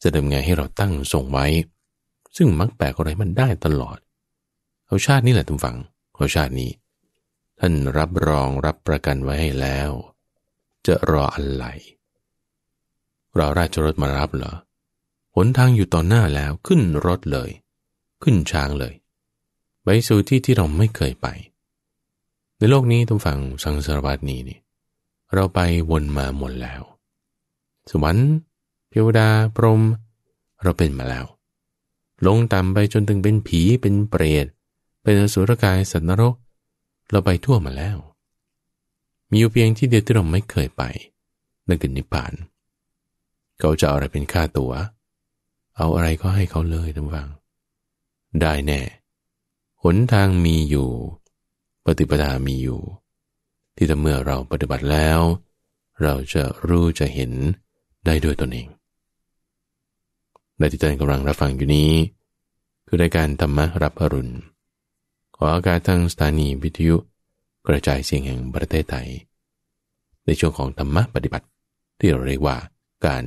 จะทำไงให้เราตั้งส่งไว้ ซึ่งมักแปลกอะไรมันได้ตลอด เอาชาตินี่แหละทุกฝังขอชาตินี้ท่านรับรองรับประกันไว้ให้แล้ว จะรออะไรเราราชรถมารับเหรอหนทางอยู่ต่อหน้าแล้วขึ้นรถเลย ขึ้นช้างเลยไปสู่ที่ที่เราไม่เคยไป ในโลกนี้ทุกฝั่งสังสารวัตนี้นี่เราไปวนมาหมดแล้ว สวรรค์เทวดาพรหมเราเป็นมาแล้ว ลงต่ำไปจนถึงเป็นผีเป็นเปรตเป็นอสุรกายสัตว์นรกเราไปทั่วมาแล้ว มีอยู่เพียงที่เดียวที่เราไม่เคยไปนั่นคือนิพพาน เขาจะเอาอะไรเป็นค่าตัว๋วเอาอะไรก็ให้เขาเลยทุกฝังได้แน่หนทางมีอยู่ ปฏิปทามีอยู่ ที่ถ้าเมื่อเราปฏิบัติแล้ว เราจะรู้จะเห็นได้ด้วยตนเองและที่ท่านกำลังรับฟังอยู่นี้ คือรายการธรรมะรับอรุณอออากาศทางสถานีวิทยุกระจายเสียงแห่งประเทศไทย ในช่วงของธรรมะปฏิบัติที่เราเรียกว่าการ